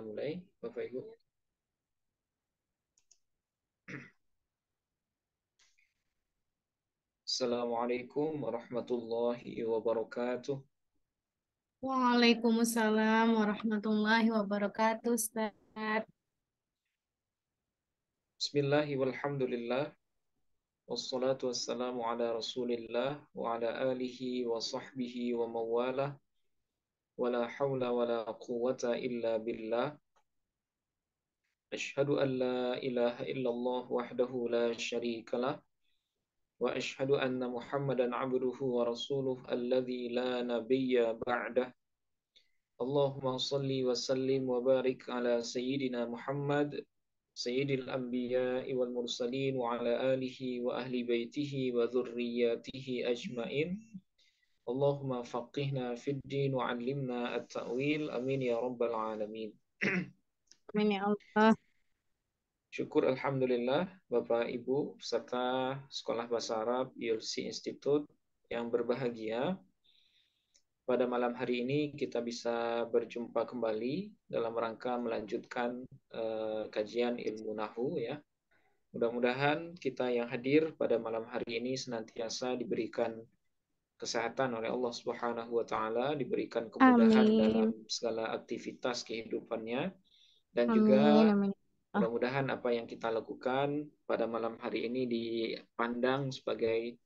mulai Bapak Ibu. Assalamualaikum warahmatullahi wabarakatuh. Waalaikumsalam warahmatullahi wabarakatuh, Ustaz. Bismillahirrahmanirrahim. Wassalatu wassalamu ala rasulillah wa ala alihi wa sahbihi wa mawalah. ولا حول ولا قوة إلا بالله أشهد أن لا إله إلا الله وحده لا شريك له وأشهد أن محمدا عبده ورسوله الذي لا نبي بعده اللهم صل وسلم وبارك على سيدنا محمد سيد الأنبياء والمرسلين وعلى آله وأهل بيته وذرياته أجمعين Allahumma faqihna fid din wa 'allimna at-ta'wil. Amin ya rabbal alamin. Amin ya Allah. Syukur alhamdulillah Bapak Ibu peserta Sekolah Bahasa Arab ULC Institute yang berbahagia. Pada malam hari ini kita bisa berjumpa kembali dalam rangka melanjutkan uh, kajian ilmu nahu ya. Mudah-mudahan kita yang hadir pada malam hari ini senantiasa diberikan kesehatan oleh Allah Subhanahu wa taala, diberikan kemudahan amin. dalam segala aktivitas kehidupannya dan amin, juga ah. mudah-mudahan apa yang kita lakukan pada malam hari ini dipandang sebagai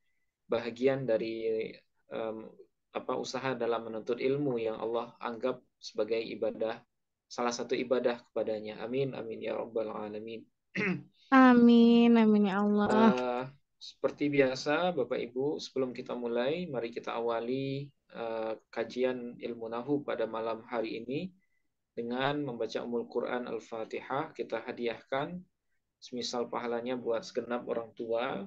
bagian dari um, apa usaha dalam menuntut ilmu yang Allah anggap sebagai ibadah salah satu ibadah kepadanya. Amin amin ya rabbal alamin. Amin amin ya Allah. Uh, seperti biasa, Bapak Ibu, sebelum kita mulai, mari kita awali uh, kajian ilmu nahu pada malam hari ini dengan membaca Ummul Quran Al-Fatihah. Kita hadiahkan semisal pahalanya buat segenap orang tua,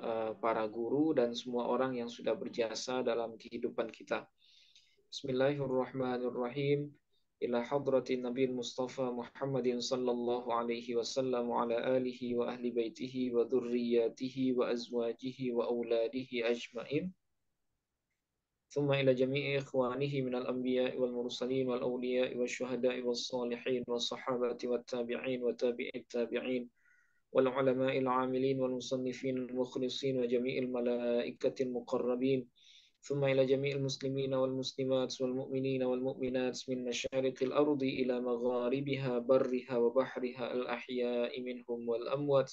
uh, para guru, dan semua orang yang sudah berjasa dalam kehidupan kita. Bismillahirrahmanirrahim. إلى حضرة النبي المصطفى محمد صلى الله عليه وسلم وعلى آله وأهل بيته وذرياته وأزواجه وأولاده أجمعين ثم إلى جميع إخوانه من الأنبياء والمرسلين والأولياء والشهداء والصالحين والصحابة والتابعين وتابع التابعين والعلماء العاملين والمصنفين المخلصين وجميع الملائكة المقربين ثم إلى جميع المسلمين والمسلمات والمؤمنين والمؤمنات من مشارق الأرض إلى مغاربها برها وبحرها الأحياء منهم والأموات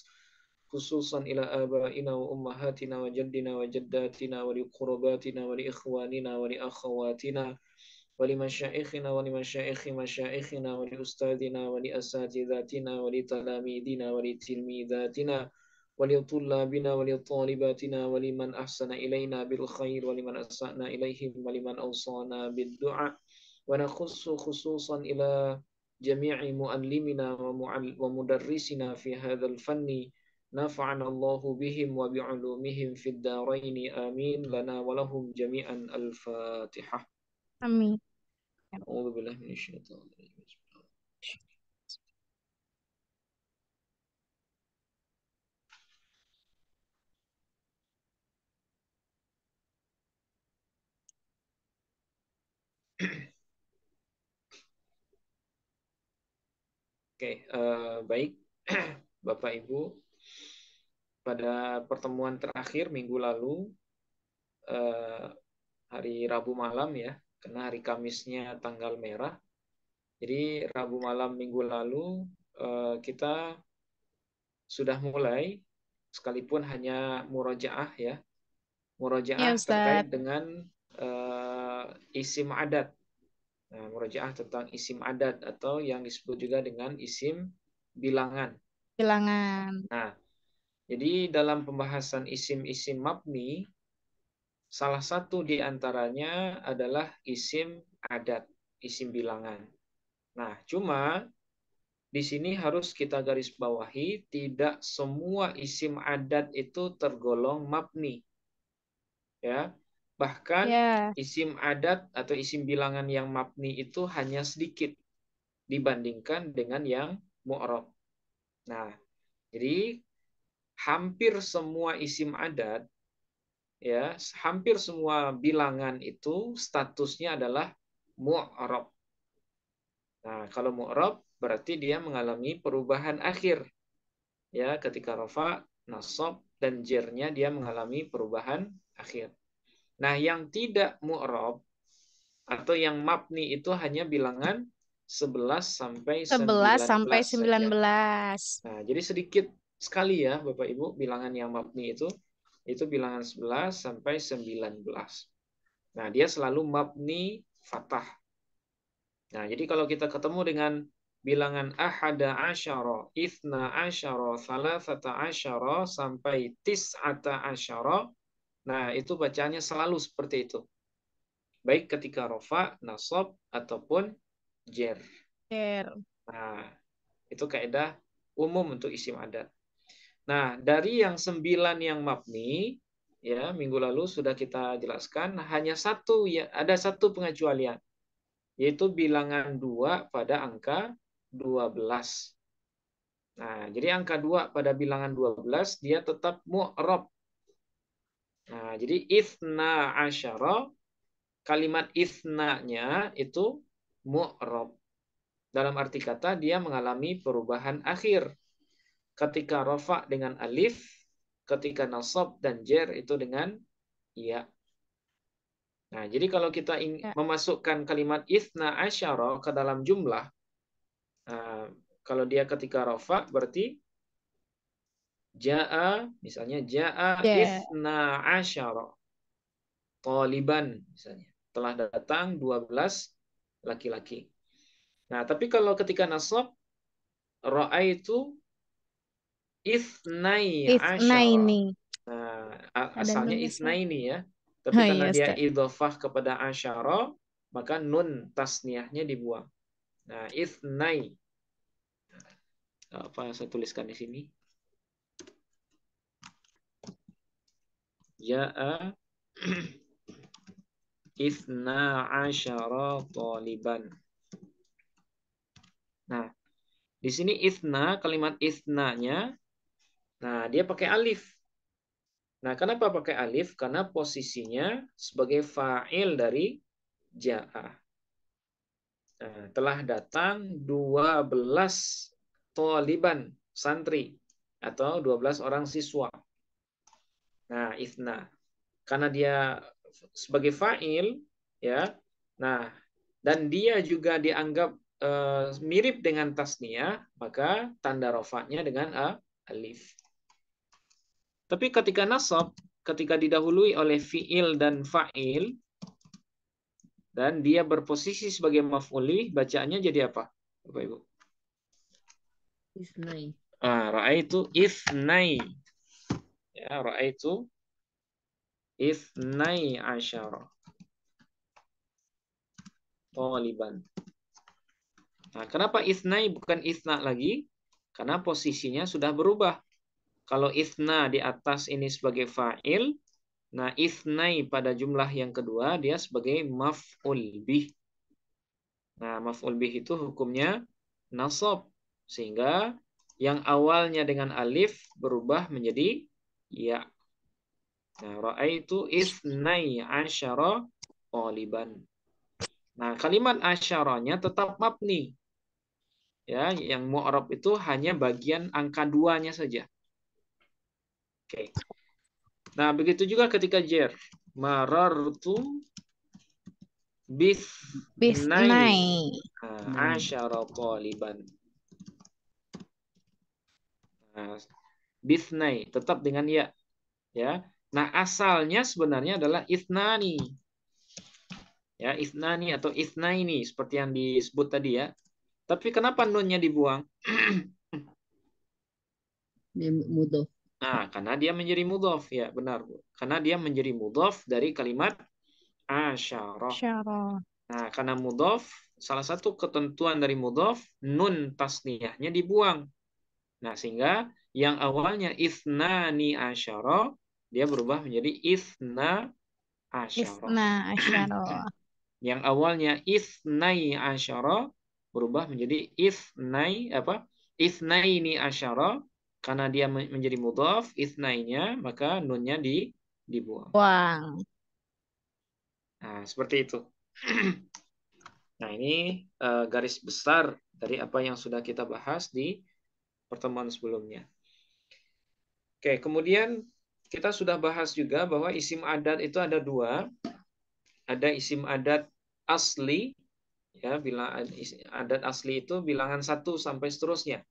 خصوصا إلى آبائنا وأمهاتنا وجدنا وجداتنا ولقرباتنا ولإخواننا ولأخواتنا ولمشائخنا ولمشائخ مشائخنا ولأستاذنا ولأساتذاتنا ولتلاميذنا ولتلميذاتنا ولطلابنا ولطالباتنا ولمن أحسن إلينا بالخير ولمن أسأنا إليهم ولمن أوصانا بالدعاء ونخص خصوصا إلى جميع مؤلمنا ومدرسنا في هذا الفن نفعنا الله بهم وبعلومهم في الدارين آمين لنا ولهم جميعا الفاتحة آمين أعوذ بالله من الشيطان الرجيم Oke, uh, baik Bapak Ibu. Pada pertemuan terakhir minggu lalu, uh, hari Rabu malam ya, karena hari Kamisnya tanggal merah. Jadi Rabu malam minggu lalu uh, kita sudah mulai, sekalipun hanya murojaah ya, murojaah ya, terkait dengan isim adat. Nah, murojaah tentang isim adat atau yang disebut juga dengan isim bilangan. Bilangan. Nah, jadi dalam pembahasan isim-isim mabni, salah satu di antaranya adalah isim adat, isim bilangan. Nah, cuma di sini harus kita garis bawahi tidak semua isim adat itu tergolong mabni. Ya, Bahkan yeah. isim adat atau isim bilangan yang mabni itu hanya sedikit dibandingkan dengan yang mu'rob. Nah, jadi hampir semua isim adat ya, hampir semua bilangan itu statusnya adalah mu'rob. Nah, kalau mu'rob berarti dia mengalami perubahan akhir. Ya, ketika rofa, nasab, dan jernya dia mengalami perubahan akhir. Nah, yang tidak mu'rob atau yang mabni itu hanya bilangan 11 sampai 19. 11 sampai 19. Nah, jadi sedikit sekali ya Bapak Ibu bilangan yang mabni itu itu bilangan 11 sampai 19. Nah, dia selalu mabni fathah. Nah, jadi kalau kita ketemu dengan bilangan ahada asyara, ithna asyara, thalathata asyara, sampai tis'ata asyara, Nah, itu bacaannya selalu seperti itu. Baik ketika rofa, nasob, ataupun jer. Jer. Nah, itu kaidah umum untuk isim adat. Nah, dari yang sembilan yang mabni, ya minggu lalu sudah kita jelaskan, hanya satu ya ada satu pengecualian, yaitu bilangan dua pada angka dua belas Nah, jadi angka dua pada bilangan dua belas dia tetap mu'rob Nah, jadi isna asyara kalimat isnanya itu mu'rob. Dalam arti kata dia mengalami perubahan akhir. Ketika rofa dengan alif, ketika nasab dan jer itu dengan ya. Nah, jadi kalau kita ingin ya. memasukkan kalimat isna asyara ke dalam jumlah, uh, kalau dia ketika rofa berarti Ja'a, misalnya Ja'a yeah. isna asyara. Taliban, misalnya. Telah datang 12 laki-laki. Nah, tapi kalau ketika nasab, Ra'aitu isnai asyara. Nah, asalnya isnaini ya. Tapi ha, karena dia idhofah kepada asyara, maka nun tasniahnya dibuang. Nah, isnai. Apa yang saya tuliskan di sini? ja'a ya, eh, isna asyara taliban. Nah, di sini isna, kalimat isnanya, nah dia pakai alif. Nah, kenapa pakai alif? Karena posisinya sebagai fa'il dari ja'a. Nah, telah datang 12 taliban, santri, atau 12 orang siswa. Nah, isna. Karena dia sebagai fa'il, ya. Nah, dan dia juga dianggap uh, mirip dengan tasnia, maka tanda rofaknya dengan a alif. Tapi ketika nasab, ketika didahului oleh fi'il dan fa'il, dan dia berposisi sebagai maf'uli, bacaannya jadi apa? Bapak Ibu. Isnai. Ah, ra'aitu isnai. Ya, ra'aitu isnai asyara. Taliban. Nah, kenapa isnai bukan isna lagi? Karena posisinya sudah berubah. Kalau isna di atas ini sebagai fa'il, nah isnai pada jumlah yang kedua dia sebagai maf'ul bih. Nah, maf'ul bih itu hukumnya nasab. Sehingga yang awalnya dengan alif berubah menjadi Ya. Nah, ra'aitu isnai asyara taliban. Nah, kalimat asyaranya tetap mabni. Ya, yang mu'rab itu hanya bagian angka duanya saja. Oke. Okay. Nah, begitu juga ketika jer. Marartu bis bisnai nah, asyara taliban. Nah, Bisnai Tetap dengan ya. ya. Nah, asalnya sebenarnya adalah isnani Ya, isnani atau isnaini Seperti yang disebut tadi ya. Tapi kenapa nunnya dibuang? Mudof. Nah, karena dia menjadi mudof. Ya, benar. Bu. Karena dia menjadi mudof dari kalimat asyarah. Asyarah. Nah, karena mudof, salah satu ketentuan dari mudof, nun tasniyahnya dibuang. Nah, sehingga yang awalnya isnani asyara dia berubah menjadi isna asyara. yang awalnya isnai asyara berubah menjadi isnai apa? Isnaini asyara karena dia menjadi mudhaf isnainya maka nunnya di dibuang. Buang. Nah, seperti itu. nah, ini uh, garis besar dari apa yang sudah kita bahas di pertemuan sebelumnya. Oke, kemudian kita sudah bahas juga bahwa isim adat itu ada dua. Ada isim adat asli, ya bila adat asli itu bilangan satu sampai seterusnya.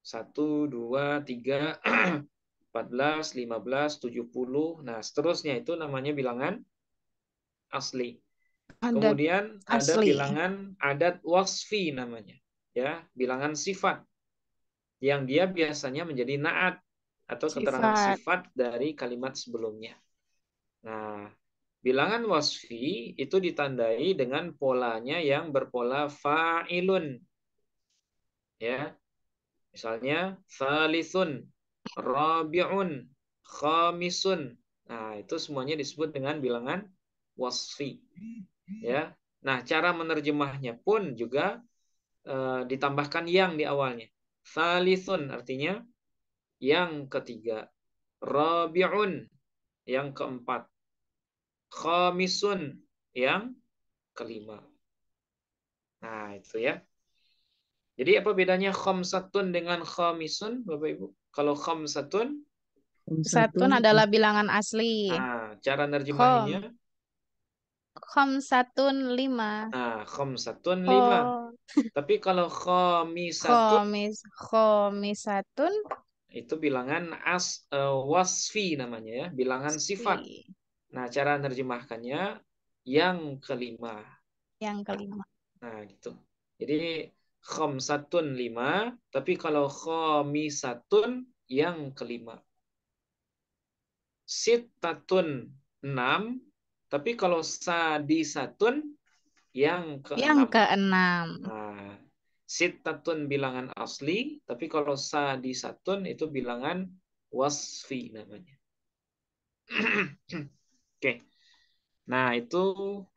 Satu, dua, tiga, empat belas, lima belas, tujuh puluh, Nah, seterusnya itu namanya bilangan asli. Adat Kemudian asli. ada bilangan adat wasfi namanya, ya, bilangan sifat yang dia biasanya menjadi naat atau keterangan sifat. sifat dari kalimat sebelumnya. Nah, bilangan wasfi itu ditandai dengan polanya yang berpola fa'ilun. Ya. Misalnya salisun, rabi'un, khamisun. Nah, itu semuanya disebut dengan bilangan wasfi. Ya. Nah, cara menerjemahnya pun juga uh, ditambahkan yang di awalnya. Salisun artinya yang ketiga, rabi'un. Yang keempat, khamisun. Yang kelima. Nah, itu ya. Jadi apa bedanya khamsatun dengan khamisun, Bapak Ibu? Kalau khamsatun Khamsatun adalah bilangan asli. Nah, cara Kom Khamsatun lima. Nah, khamsatun lima. Tapi kalau khamisatun Khomis, khomisatun itu bilangan as uh, wasfi namanya ya, bilangan wasfi. sifat. Nah, cara menerjemahkannya yang kelima. Yang kelima. Nah, gitu. Jadi khamsatun lima, tapi kalau khamisatun yang kelima. Sitatun enam, tapi kalau sadisatun yang keenam. Yang keenam. Nah, sitatun bilangan asli, tapi kalau sa di satun itu bilangan wasfi namanya. Oke. Okay. Nah, itu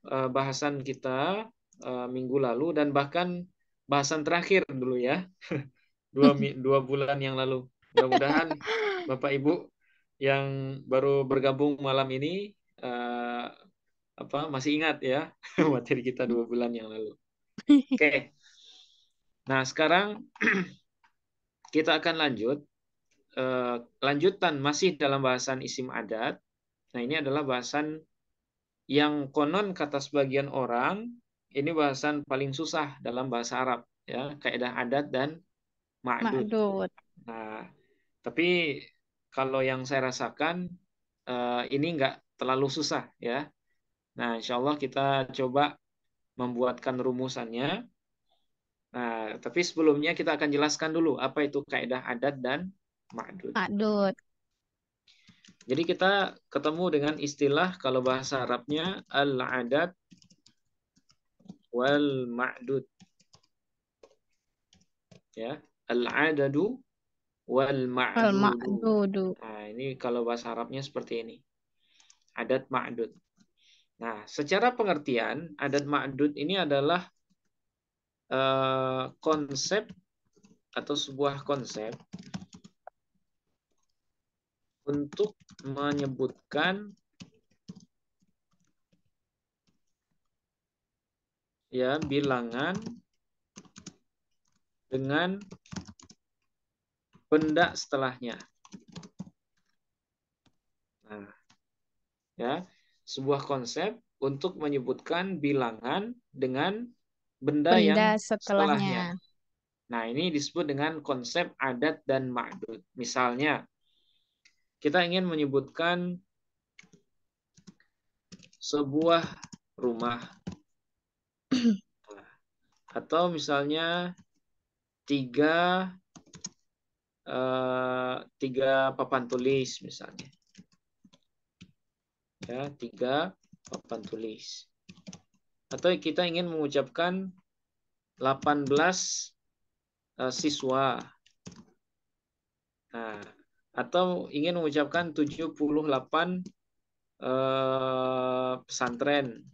eh, bahasan kita eh, minggu lalu dan bahkan bahasan terakhir dulu ya. dua, dua bulan yang lalu. Mudah-mudahan Bapak Ibu yang baru bergabung malam ini eh, apa masih ingat ya materi kita dua bulan yang lalu. Oke. Okay. Nah, sekarang kita akan lanjut eh, lanjutan masih dalam bahasan isim adat. Nah, ini adalah bahasan yang konon kata sebagian orang ini bahasan paling susah dalam bahasa Arab ya, Kaedah adat dan ma'dud. Nah, tapi kalau yang saya rasakan eh, ini nggak terlalu susah ya. Nah, insya Allah kita coba membuatkan rumusannya Nah, tapi sebelumnya kita akan jelaskan dulu apa itu kaidah adat dan ma'dud. Ma'dud. Jadi kita ketemu dengan istilah kalau bahasa Arabnya al-adat wal ma'dud. Ya, al-adadu wal ma'dudu. Nah, ini kalau bahasa Arabnya seperti ini. Adat ma'dud. Nah, secara pengertian adat ma'dud ini adalah Eh, konsep atau sebuah konsep untuk menyebutkan ya bilangan dengan benda setelahnya. Nah, ya, sebuah konsep untuk menyebutkan bilangan dengan benda, benda yang setelahnya. setelahnya. Nah, ini disebut dengan konsep adat dan ma'dud. Misalnya, kita ingin menyebutkan sebuah rumah. Atau misalnya tiga, uh, tiga papan tulis misalnya. Ya, tiga papan tulis atau kita ingin mengucapkan 18 uh, eh, siswa. Nah, atau ingin mengucapkan 78 uh, eh, pesantren.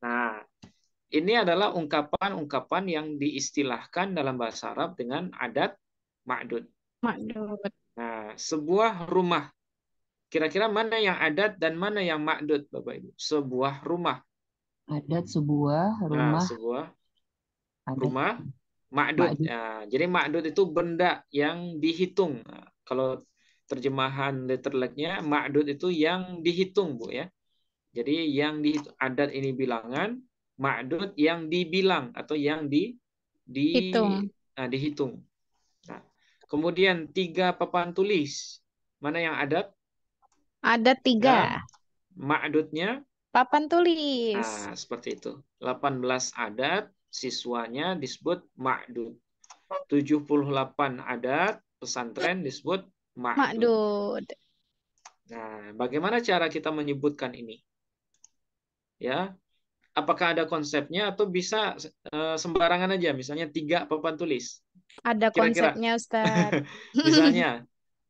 Nah, ini adalah ungkapan-ungkapan yang diistilahkan dalam bahasa Arab dengan adat ma'dud. Ma'dud. Nah, sebuah rumah. Kira-kira mana yang adat dan mana yang ma'dud, Bapak Ibu? Sebuah rumah. Adat sebuah rumah. Nah, sebuah adat. rumah makdud. Nah, jadi makdud itu benda yang dihitung. Nah, kalau terjemahan letter like makdud itu yang dihitung, Bu ya. Jadi yang dihitung adat ini bilangan, makdud yang dibilang atau yang di di Hitung. Nah, dihitung. Nah, kemudian tiga papan tulis. Mana yang adat? Ada tiga. Nah, makdudnya Papan tulis. Nah, seperti itu. 18 adat, siswanya disebut ma'dud. 78 adat, pesantren disebut ma'dud. ma'dud. Nah, bagaimana cara kita menyebutkan ini? Ya, apakah ada konsepnya atau bisa eh, sembarangan aja misalnya tiga papan tulis ada Kira -kira. konsepnya Ustaz misalnya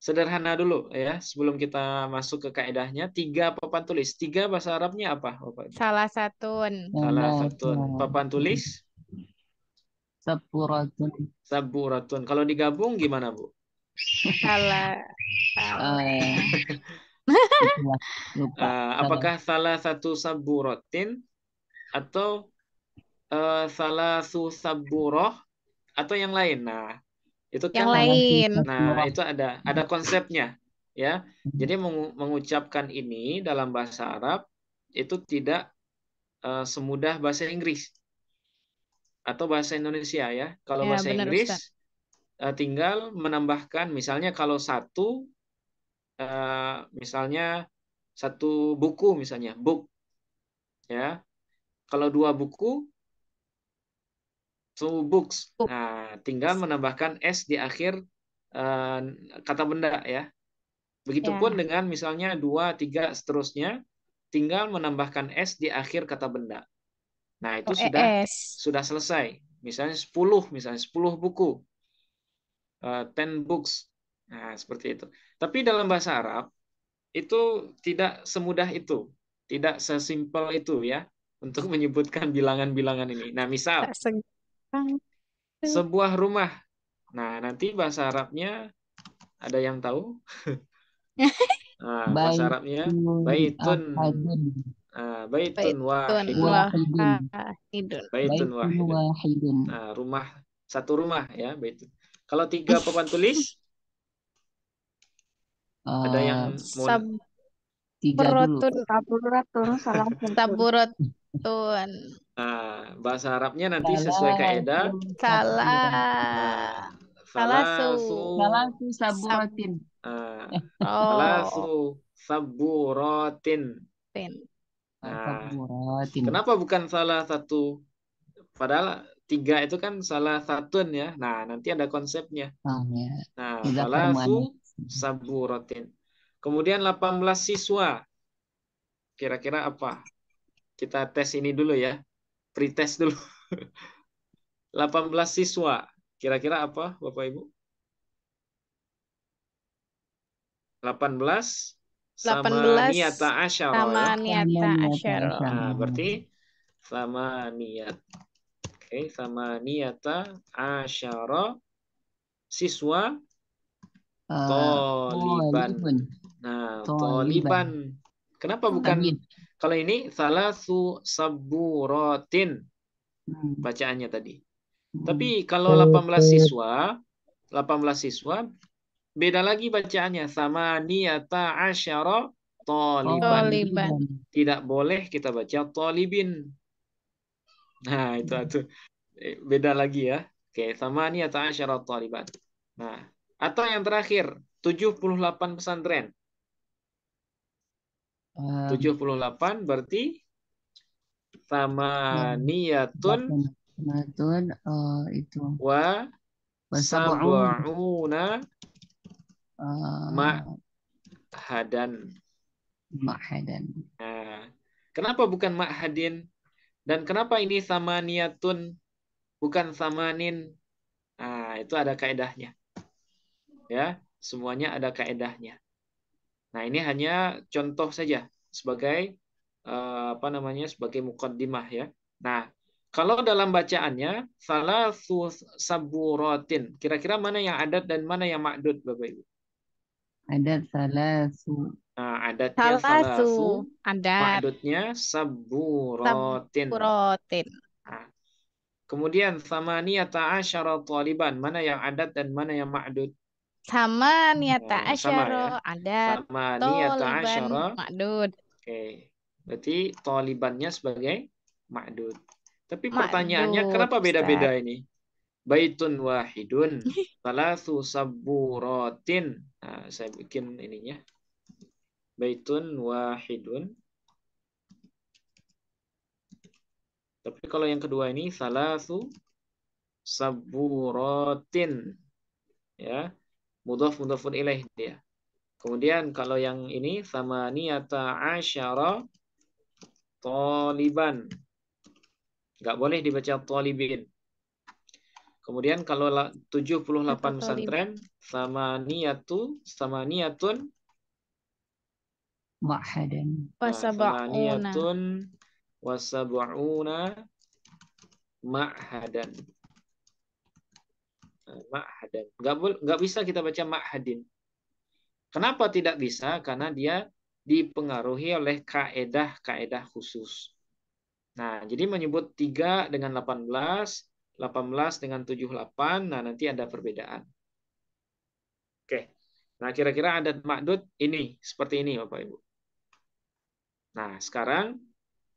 Sederhana dulu ya, sebelum kita masuk ke kaedahnya. Tiga papan tulis. Tiga bahasa Arabnya apa, Bapak? Salah satu. Salah satu Papan tulis? Saburatun. Saburatun. Kalau digabung gimana, Bu? Salah. Lupa, Uh, apakah salah satu saburatin atau uh, salah satu saburoh atau yang lain? Nah, itu yang kan lain. Nah, itu ada ada konsepnya ya. Jadi mengucapkan ini dalam bahasa Arab itu tidak uh, semudah bahasa Inggris atau bahasa Indonesia ya. Kalau ya, bahasa benar, Inggris uh, tinggal menambahkan misalnya kalau satu uh, misalnya satu buku misalnya book ya. Kalau dua buku So books. Nah, tinggal menambahkan s di akhir uh, kata benda ya. Begitupun yeah. dengan misalnya dua, tiga seterusnya, tinggal menambahkan s di akhir kata benda. Nah, itu oh, sudah ES. sudah selesai. Misalnya 10, misalnya 10 buku. Uh, eh, 10 books. Nah, seperti itu. Tapi dalam bahasa Arab itu tidak semudah itu, tidak sesimpel itu ya untuk menyebutkan bilangan-bilangan ini. Nah, misal sebuah rumah. Nah, nanti bahasa Arabnya ada yang tahu? nah, bahasa Arabnya baitun. Nah, baitun wahidun. Baitun wahidun. Nah, rumah satu rumah ya baitun. Kalau tiga papan tulis ada yang eh, mau sab tiga dulu. Taburatun, taburatun, salam taburatun. Nah, bahasa Arabnya nanti salah. sesuai kaidah. Salah. Salah su. Salah saburatin. Salah su saburatin. kenapa bukan salah satu? Padahal tiga itu kan salah satu ya. Nah, nanti ada konsepnya. Oh, ya. Nah, salah su saburatin. Kemudian 18 siswa. Kira-kira apa? Kita tes ini dulu ya pretest dulu. 18 siswa. Kira-kira apa Bapak Ibu? 18 sama 18 niata asyara. Sama ya? asyara. Nah, berarti sama niat. Oke, okay, sama niata asyara siswa uh, toliban. Nah, toliban. Kenapa bukan kalau ini salasu saburatin hmm. bacaannya tadi. Hmm. Tapi kalau 18 siswa, 18 siswa beda lagi bacaannya sama niyata asyara toliban. Tidak boleh kita baca tolibin. Nah, itu itu hmm. eh, beda lagi ya. Oke, sama niyata asyara toliban. Nah, atau yang terakhir 78 pesantren puluh 78 berarti sama niatun uh, eh, itu wa sab'una uh, eh, hadan nah, kenapa bukan ma hadin dan kenapa ini sama niatun bukan samanin nah itu ada kaedahnya ya semuanya ada kaedahnya Nah, ini hanya contoh saja sebagai eh, apa namanya sebagai mukaddimah ya. Nah, kalau dalam bacaannya salatsu saburatin, kira-kira mana yang adat dan mana yang makdud Bapak Ibu? Adat salasu. Nah, adatnya salasu, salasu adat. makdudnya saburatin. Saburatin. Nah, kemudian samaniyata asyara taliban, mana yang adat dan mana yang makdud? Sama niata oh, asyara ya. ada. Sama niata asyara. Ma'dud. Oke. Okay. Berarti tolibannya sebagai ma'dud. Tapi ma pertanyaannya kenapa beda-beda ini? Baitun wahidun, talasu saburatin. Nah, saya bikin ininya. Baitun wahidun. Tapi kalau yang kedua ini salasu saburatin. Ya mudhaf mudhafun ilaih dia. Kemudian kalau yang ini sama niyata asyara taliban. Nggak boleh dibaca talibin. Kemudian kalau 78 pesantren sama niyatu sama niyatun wahdan wasab'una nah, wasab'una ma'hadan ma'hadan. Nggak, nggak bisa kita baca ma'hadin. Kenapa tidak bisa? Karena dia dipengaruhi oleh kaedah-kaedah khusus. Nah, jadi menyebut 3 dengan 18, 18 dengan 78, nah nanti ada perbedaan. Oke. Nah, kira-kira adat makdud ini seperti ini Bapak Ibu. Nah, sekarang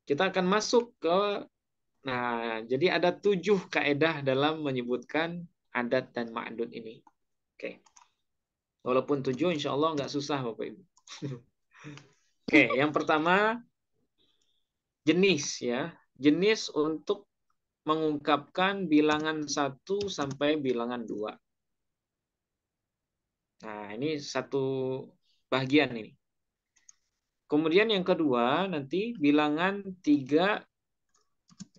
kita akan masuk ke nah, jadi ada tujuh kaedah dalam menyebutkan adat dan ma'dud ini. Oke. Okay. Walaupun tujuh, insya Allah nggak susah Bapak Ibu. Oke, okay, yang pertama jenis ya. Jenis untuk mengungkapkan bilangan satu sampai bilangan dua. Nah, ini satu bagian ini. Kemudian yang kedua nanti bilangan tiga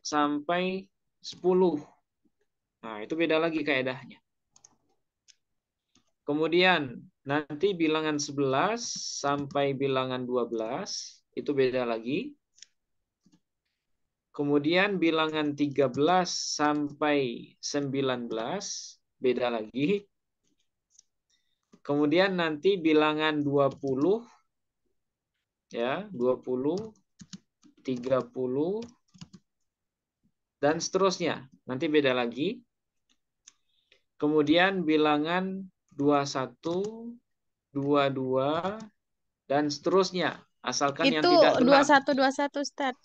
sampai sepuluh Nah, itu beda lagi kaedahnya. Kemudian nanti bilangan 11 sampai bilangan 12 itu beda lagi. Kemudian bilangan 13 sampai 19 beda lagi. Kemudian nanti bilangan 20 ya, 20 30 dan seterusnya. Nanti beda lagi. Kemudian bilangan 21, 22, dan seterusnya. Asalkan Itu yang tidak genap. Itu 21, 21, Ustaz.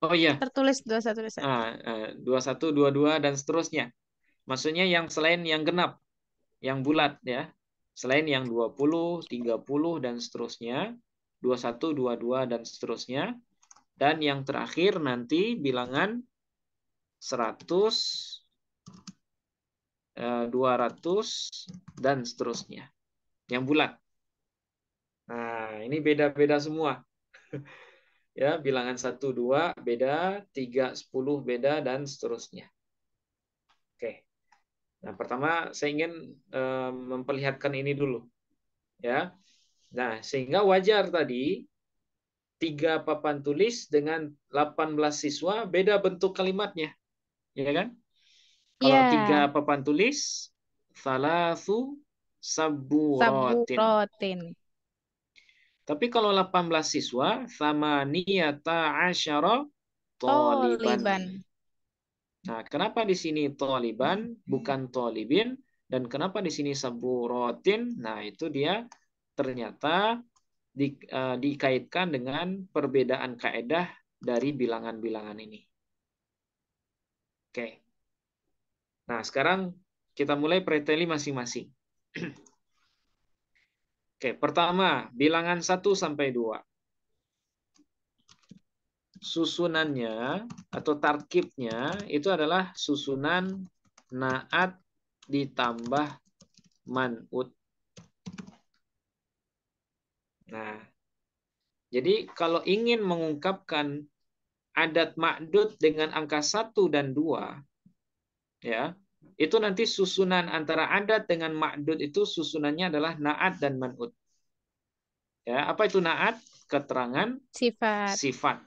Oh iya. Tertulis 21, 21. Ah, eh, 21, 22, dan seterusnya. Maksudnya yang selain yang genap, yang bulat ya. Selain yang 20, 30, dan seterusnya. 21, 22, dan seterusnya. Dan yang terakhir nanti bilangan 100, 200 eh, dan seterusnya. Yang bulat. Nah, ini beda-beda semua. ya, bilangan 1 2 beda, 3 10 beda dan seterusnya. Oke. Nah, pertama saya ingin uh, memperlihatkan ini dulu. Ya. Nah, sehingga wajar tadi tiga papan tulis dengan 18 siswa beda bentuk kalimatnya. Ya kan? Kalau yeah. tiga papan tulis, salasu saburotin. Tapi kalau 18 siswa, thamaniyata asyara toliban. Nah, kenapa di sini toliban, bukan tolibin? Dan kenapa di sini saburotin? Nah, itu dia ternyata di, uh, dikaitkan dengan perbedaan kaedah dari bilangan-bilangan ini. Oke. Okay. Nah, sekarang kita mulai preteli masing-masing. Oke, pertama, bilangan 1 sampai 2. Susunannya atau tarkibnya itu adalah susunan naat ditambah manut. Nah, jadi kalau ingin mengungkapkan adat makdud dengan angka 1 dan 2, ya itu nanti susunan antara adat dengan makdud itu susunannya adalah naat dan manut. Ya, apa itu naat? Keterangan sifat. Sifat.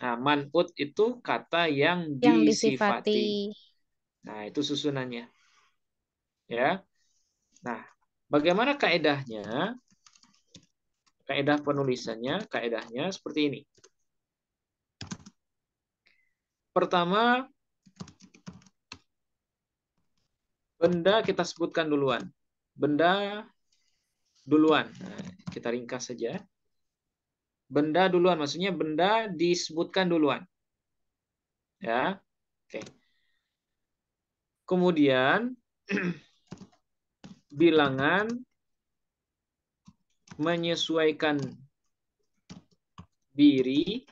Nah, manut itu kata yang, yang disifati. disifati. Nah, itu susunannya. Ya. Nah, bagaimana kaedahnya? Kaedah penulisannya, kaedahnya seperti ini. Pertama, Benda kita sebutkan duluan. Benda duluan. Nah, kita ringkas saja. Benda duluan, maksudnya benda disebutkan duluan. Ya, oke. Kemudian bilangan menyesuaikan diri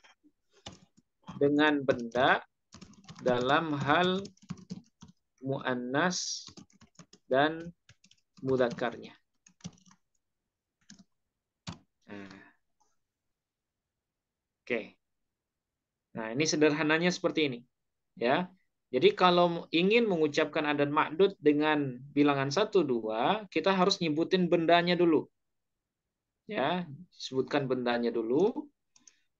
dengan benda dalam hal muannas dan mudakarnya. Hmm. Oke. Nah, ini sederhananya seperti ini. Ya. Jadi kalau ingin mengucapkan adat makdud dengan bilangan 1 2, kita harus nyebutin bendanya dulu. Ya, sebutkan bendanya dulu.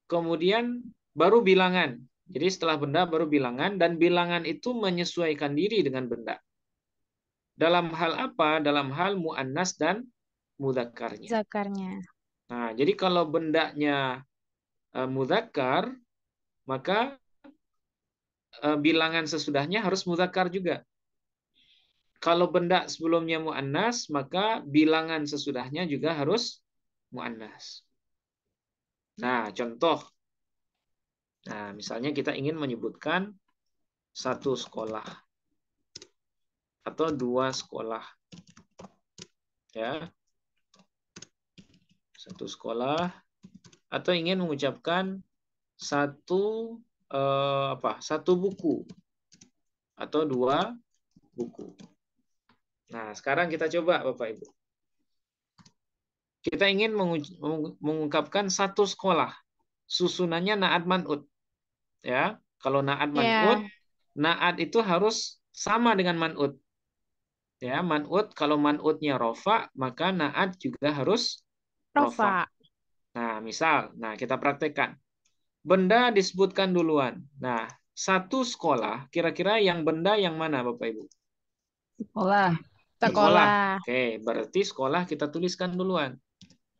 Kemudian baru bilangan. Jadi setelah benda baru bilangan dan bilangan itu menyesuaikan diri dengan benda. Dalam hal apa? Dalam hal muannas dan mudakarnya. Zakarnya. Nah, jadi kalau bendanya uh, e, mudakar maka uh, bilangan sesudahnya harus mudakar juga. Kalau benda sebelumnya muannas, maka bilangan sesudahnya juga harus muannas. Nah, contoh Nah, misalnya kita ingin menyebutkan satu sekolah atau dua sekolah. Ya. Satu sekolah atau ingin mengucapkan satu eh, apa? Satu buku atau dua buku. Nah, sekarang kita coba Bapak Ibu. Kita ingin mengungkapkan satu sekolah. Susunannya naat manut ya. Kalau naat iya. man'ut, yeah. naat itu harus sama dengan man'ut. Ya, man'ut kalau man'utnya rofa, maka naat juga harus rofa. Nah, misal, nah kita praktekkan. Benda disebutkan duluan. Nah, satu sekolah, kira-kira yang benda yang mana Bapak Ibu? Sekolah. Sekolah. Oke, berarti sekolah kita tuliskan duluan.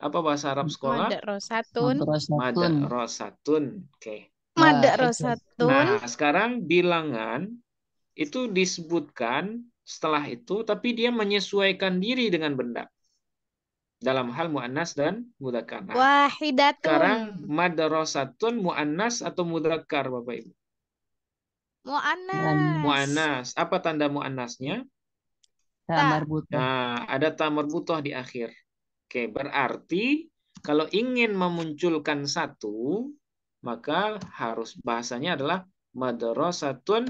Apa bahasa Arab sekolah? Madrasatun. Madrasatun. Oke. Oke. Nah, mada Rosatun. Nah, sekarang bilangan itu disebutkan setelah itu, tapi dia menyesuaikan diri dengan benda. Dalam hal mu'annas dan mudakar. Nah, Wahidatun. Sekarang mada rosatun mu'annas atau mudakar, Bapak Ibu? Mu'annas. Mu'annas. Apa tanda mu'annasnya? Tamar butoh. Nah, ada tamar butoh di akhir. Oke, berarti kalau ingin memunculkan satu, maka harus bahasanya adalah madrasatun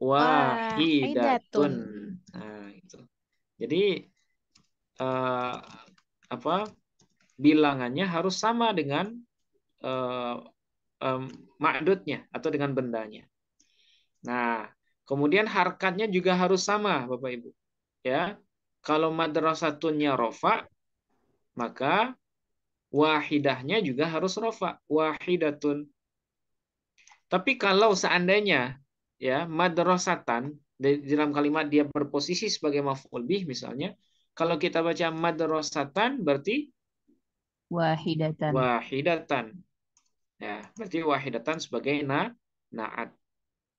wahidatun. Nah, itu Jadi uh, apa bilangannya harus sama dengan uh, eh, um, makdutnya atau dengan bendanya. Nah, kemudian harkatnya juga harus sama, Bapak Ibu. Ya. Kalau madrasatunnya rofa, maka wahidahnya juga harus rofa wahidatun. Tapi kalau seandainya ya madrasatan dalam kalimat dia berposisi sebagai maf'ul bih misalnya, kalau kita baca madrasatan berarti wahidatan. Wahidatan. Ya, berarti wahidatan sebagai na naat.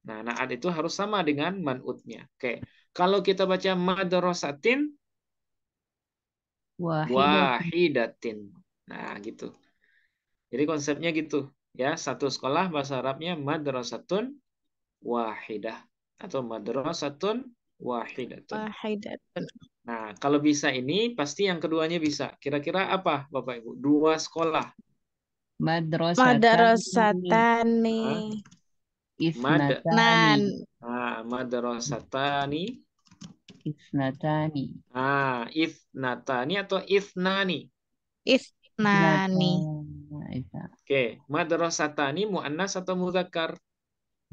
Nah, naat itu harus sama dengan manutnya. Oke. Kalau kita baca madrasatin wahidatin. wahidatin. Nah, gitu. Jadi konsepnya gitu, ya. Satu sekolah bahasa Arabnya madrasatun wahidah atau madrasatun wahidatun. Wahidatun. Nah, kalau bisa ini pasti yang keduanya bisa. Kira-kira apa, Bapak Ibu? Dua sekolah. Madrasatani. Isnatani. nah, madrasatani. Ifnatani. Ah, ifnatani atau ifnani Matnani. Oke, okay. madrasatani muannas atau muzakkar?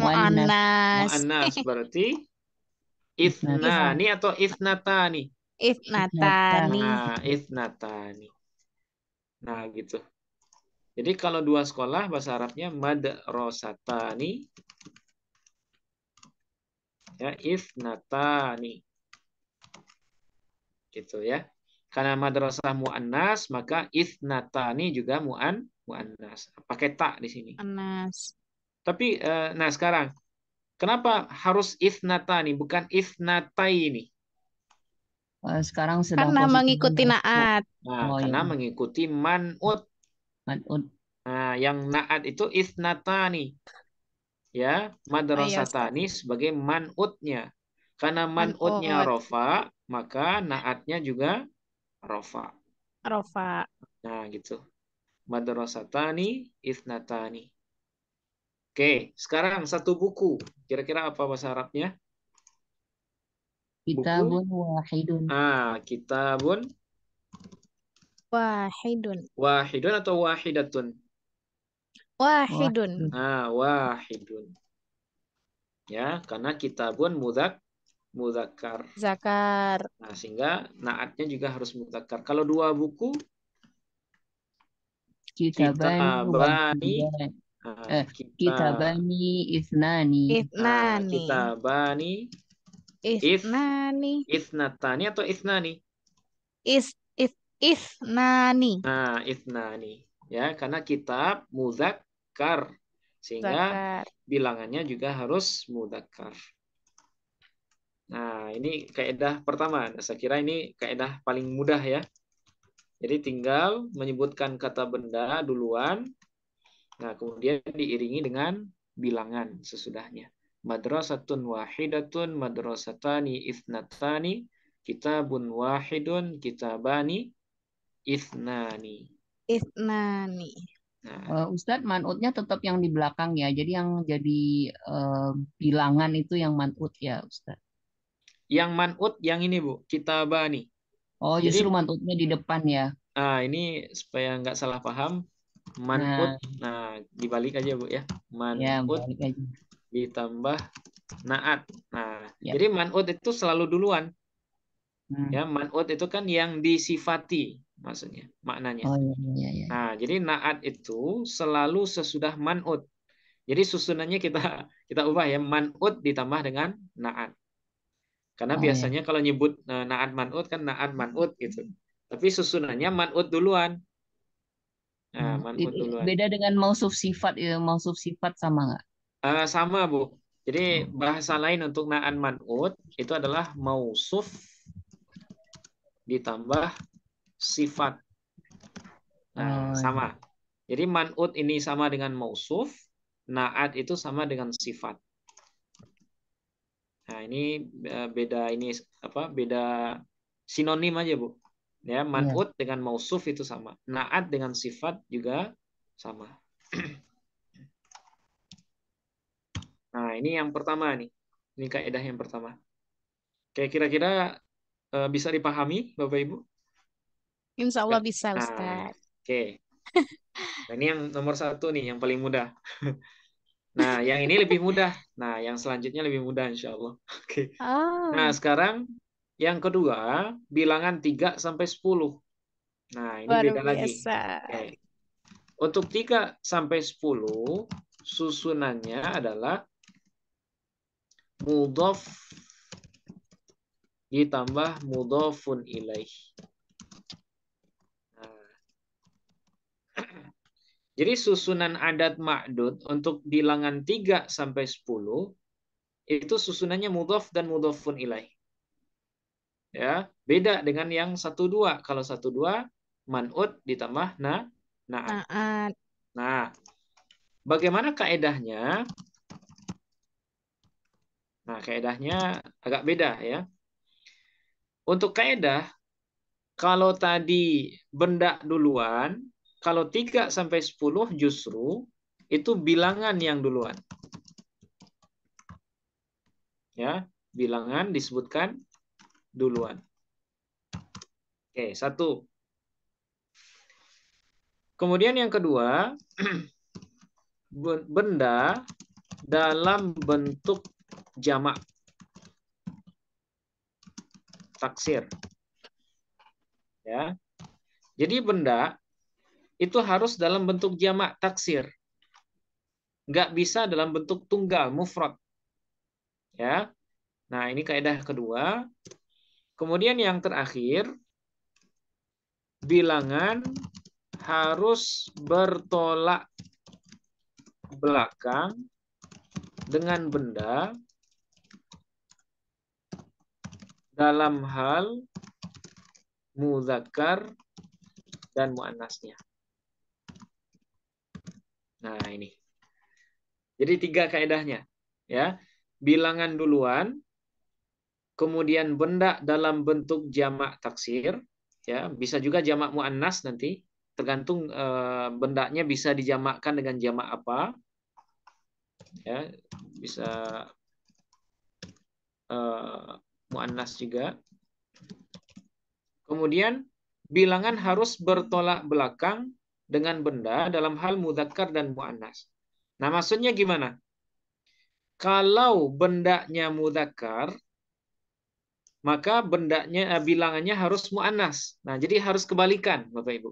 Muannas. Muannas berarti nih atau ithnatani? Ithnatani. Nah, ithnatani. Nah, gitu. Jadi kalau dua sekolah bahasa Arabnya madrasatani ya isnatani. Gitu ya. Karena madrasah mu'annas, maka ithnatani juga mu'an mu'annas. Pakai tak di sini. Anas. Tapi, eh, nah sekarang, kenapa harus ithnatani, bukan ini? Eh, sekarang sedang karena mengikuti naat. Nah, oh, karena iya. mengikuti man'ut. Man'ut. Nah, yang naat itu ithnatani. Ya, madrasah tani oh, iya, sebagai man'utnya. Karena man'utnya rofa, maka naatnya juga Rofa. Rofa. Nah, gitu. Madrasatani, Ithnatani. Oke, sekarang satu buku. Kira-kira apa bahasa Arabnya? Buku? Kitabun wahidun. Ah, kitabun wahidun. Wahidun atau wahidatun? Wahidun. Ah, wahidun. Ya, karena kitabun mudak mudakar Zakar. Nah, sehingga naatnya juga harus mudakar Kalau dua buku kita bani kita bani isnani. Ah, eh, kita bani isnani. Isnatani ah, atau isnani? Is is isnani. Nah, isnani. Ya, karena kitab mudakar sehingga Zakar. bilangannya juga harus mudakar Nah, ini kaidah pertama. Nah, saya kira ini kaidah paling mudah ya. Jadi tinggal menyebutkan kata benda duluan. Nah, kemudian diiringi dengan bilangan sesudahnya. Madrasatun wahidatun, madrasatani ifnatani, kitabun wahidun, kitabani, ifnani. Ifnani. Nah. Eh, Ustadz, manutnya tetap yang di belakang ya. Jadi yang jadi uh, bilangan itu yang manut ya, Ustadz. Yang manut yang ini Bu, kita nih Oh, Jadi, justru manutnya di depan ya. ah ini supaya nggak salah paham. Manut. Nah, nah dibalik aja Bu ya. ya manut ya, ditambah naat. Nah, ya. jadi manut itu selalu duluan. Hmm. Ya, manut itu kan yang disifati maksudnya, maknanya. Oh, iya, iya, iya. Nah, jadi naat itu selalu sesudah manut. Jadi susunannya kita kita ubah ya manut ditambah dengan naat. Karena oh, iya. biasanya kalau nyebut uh, naat manut kan naat manut gitu. Tapi susunannya manut duluan. Nah, hmm, manut duluan. Beda dengan mausuf sifat ya, mausuf sifat sama nggak? Uh, sama, Bu. Jadi oh. bahasa lain untuk na'an manut itu adalah mausuf ditambah sifat. Nah, oh. Iya. sama. Jadi manut ini sama dengan mausuf, na'at itu sama dengan sifat. Nah, ini eh, beda ini apa? Beda sinonim aja, Bu. Ya, man'ut ya. dengan mausuf itu sama. Na'at dengan sifat juga sama. nah, ini yang pertama nih. Ini kaidah yang pertama. oke kira-kira uh, bisa dipahami, Bapak Ibu? Insya Allah nah, bisa, Ustaz. Nah, Oke. Okay. Nah, ini yang nomor satu nih, yang paling mudah. Nah, yang ini lebih mudah. Nah, yang selanjutnya lebih mudah insya Allah. Oke. Okay. Oh. Nah, sekarang yang kedua, bilangan 3 sampai 10. Nah, ini Baru beda biasa. lagi. Okay. Untuk 3 sampai 10, susunannya adalah mudof ditambah mudofun ilaih. Jadi susunan adat ma'dud untuk bilangan 3 sampai 10 itu susunannya mudhaf dan mudhafun ilaih. Ya, beda dengan yang 1 2. Kalau 1 2 man'ud ditambah na na'at. Na nah, bagaimana kaedahnya? Nah, kaedahnya agak beda ya. Untuk kaedah kalau tadi benda duluan kalau 3 sampai 10 justru itu bilangan yang duluan. Ya, bilangan disebutkan duluan. Oke, satu. Kemudian yang kedua, benda dalam bentuk jamak. Taksir. Ya. Jadi benda itu harus dalam bentuk jamak taksir. Nggak bisa dalam bentuk tunggal, mufrad. Ya. Nah, ini kaidah kedua. Kemudian yang terakhir, bilangan harus bertolak belakang dengan benda dalam hal muzakkar dan muannasnya. Nah, ini. Jadi tiga kaedahnya, ya. Bilangan duluan, kemudian benda dalam bentuk jamak taksir, ya, bisa juga jamak muannas nanti, tergantung e, bendanya bisa dijamakkan dengan jamak apa. Ya, bisa e, muannas juga. Kemudian bilangan harus bertolak belakang dengan benda dalam hal muzakkar dan mu'anas. Nah, maksudnya gimana? Kalau bendanya muzakkar, maka bendanya eh, bilangannya harus mu'anas. Nah, jadi harus kebalikan, Bapak Ibu.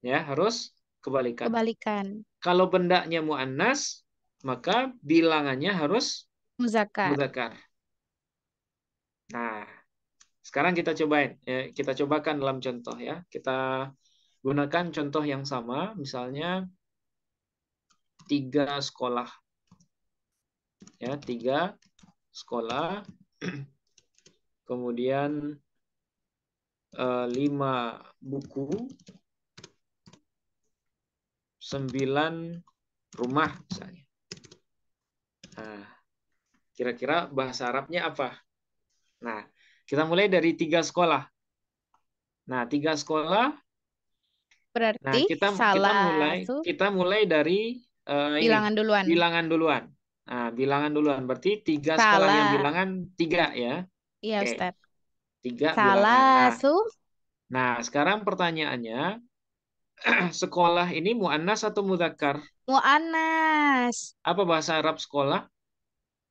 Ya, harus kebalikan. Kebalikan. Kalau bendanya mu'anas maka bilangannya harus muzakkar. Muzakkar. Nah, sekarang kita cobain, eh, kita cobakan dalam contoh ya. Kita Gunakan contoh yang sama, misalnya tiga sekolah. Ya, tiga sekolah. Kemudian eh, lima buku. Sembilan rumah misalnya. Nah, kira-kira bahasa Arabnya apa? Nah, kita mulai dari tiga sekolah. Nah, tiga sekolah Berarti nah, kita, salah. Kita mulai, itu... kita mulai dari uh, bilangan ini, duluan. Bilangan duluan. Nah, bilangan duluan. Berarti tiga salah. sekolah yang bilangan tiga ya. Iya, okay. Ustaz. Tiga salah, Nah, Su. Nah, sekarang pertanyaannya, sekolah ini muannas atau mudakar? Muannas. Apa bahasa Arab sekolah?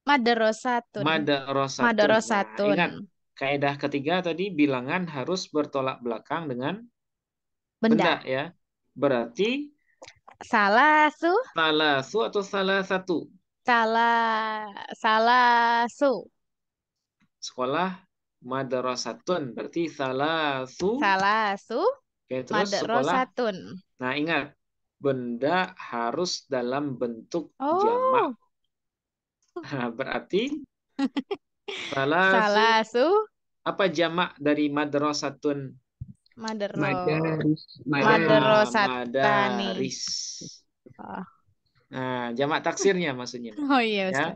Madrasatun. Madrasatun. Nah, Madrasatun. Nah, ingat, kaidah ketiga tadi bilangan harus bertolak belakang dengan benda. Benda ya. Berarti salah su? Salah su atau salah satu? Salah salah su. Sekolah madrasatun berarti salah su. Salah su. Oke, terus madrasatun. Nah, ingat benda harus dalam bentuk oh. jamak. Nah, berarti salah su. Apa jamak dari madrasatun? Madero. Madaris. Madero Madaris. Oh. Nah, jamak taksirnya maksudnya. Oh iya, ya. Ustaz. Ya?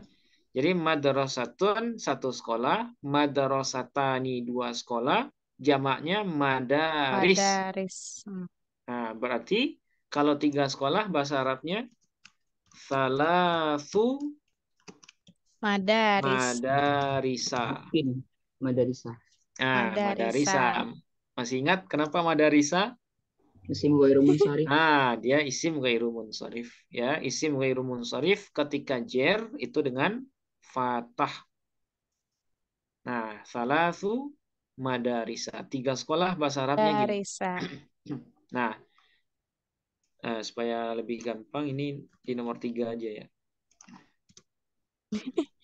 Jadi madrasatun satu sekolah, madrasatani dua sekolah, jamaknya madaris. Madaris. Hmm. Nah, berarti kalau tiga sekolah bahasa Arabnya salasu madaris. Madarisa. Madarisa. Ah madarisa. madarisa. Masih ingat kenapa Madarisa? Isim ghairu munsharif. Nah, dia isim ghairu munsharif ya. Isim ghairu munsharif ketika jer itu dengan fatah. Nah, salah salasu madarisa. Tiga sekolah bahasa Arabnya Madarisa. Nah, nah, supaya lebih gampang ini di nomor tiga aja ya.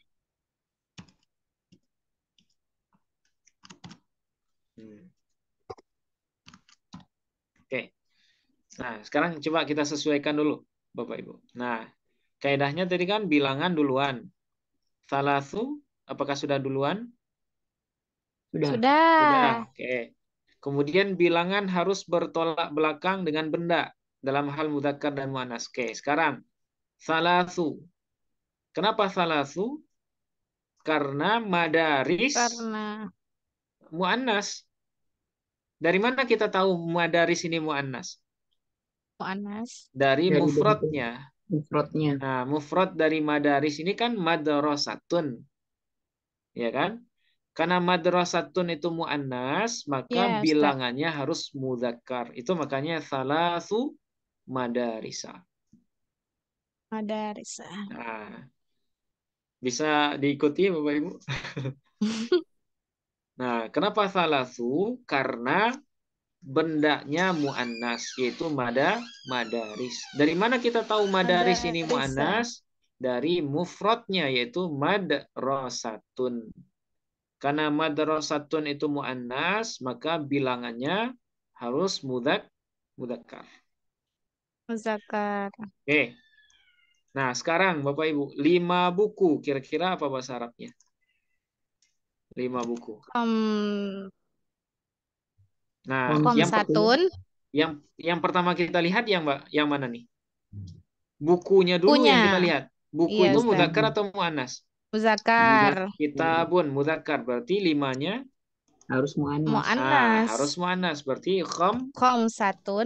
Nah, sekarang coba kita sesuaikan dulu, Bapak Ibu. Nah, kaidahnya tadi kan bilangan duluan. Salasu, apakah sudah duluan? Sudah. Sudah. Oke. Kemudian bilangan harus bertolak belakang dengan benda dalam hal mudakar dan muannas. Oke, okay. sekarang salasu. Kenapa salasu? Karena madaris karena muannas. Dari mana kita tahu madaris ini muannas? Anas. Dari, dari mufradnya. Nah, mufrad dari madaris ini kan madrasatun. Ya kan? Karena madrasatun itu muannas, maka yeah, bilangannya start. harus mudakar, Itu makanya salasu madarisa. Madarisa. Nah, bisa diikuti ya, Bapak Ibu. nah, kenapa salasu? Karena bendanya muannas yaitu mada madaris. Dari mana kita tahu madaris ini muannas? Dari mufrodnya yaitu madrasatun. Karena madrasatun itu muannas, maka bilangannya harus mudak mudakar. mudakar Oke. Nah, sekarang Bapak Ibu, lima buku kira-kira apa bahasa Arabnya? Lima buku. Um, Nah, yang satu yang yang pertama kita lihat yang mbak yang mana nih? Bukunya dulu Bukunya. yang kita lihat. Buku iya, itu mudakar atau muannas? Kita pun mudakar berarti limanya harus muannas. Muannas. Nah, harus muannas berarti khom satu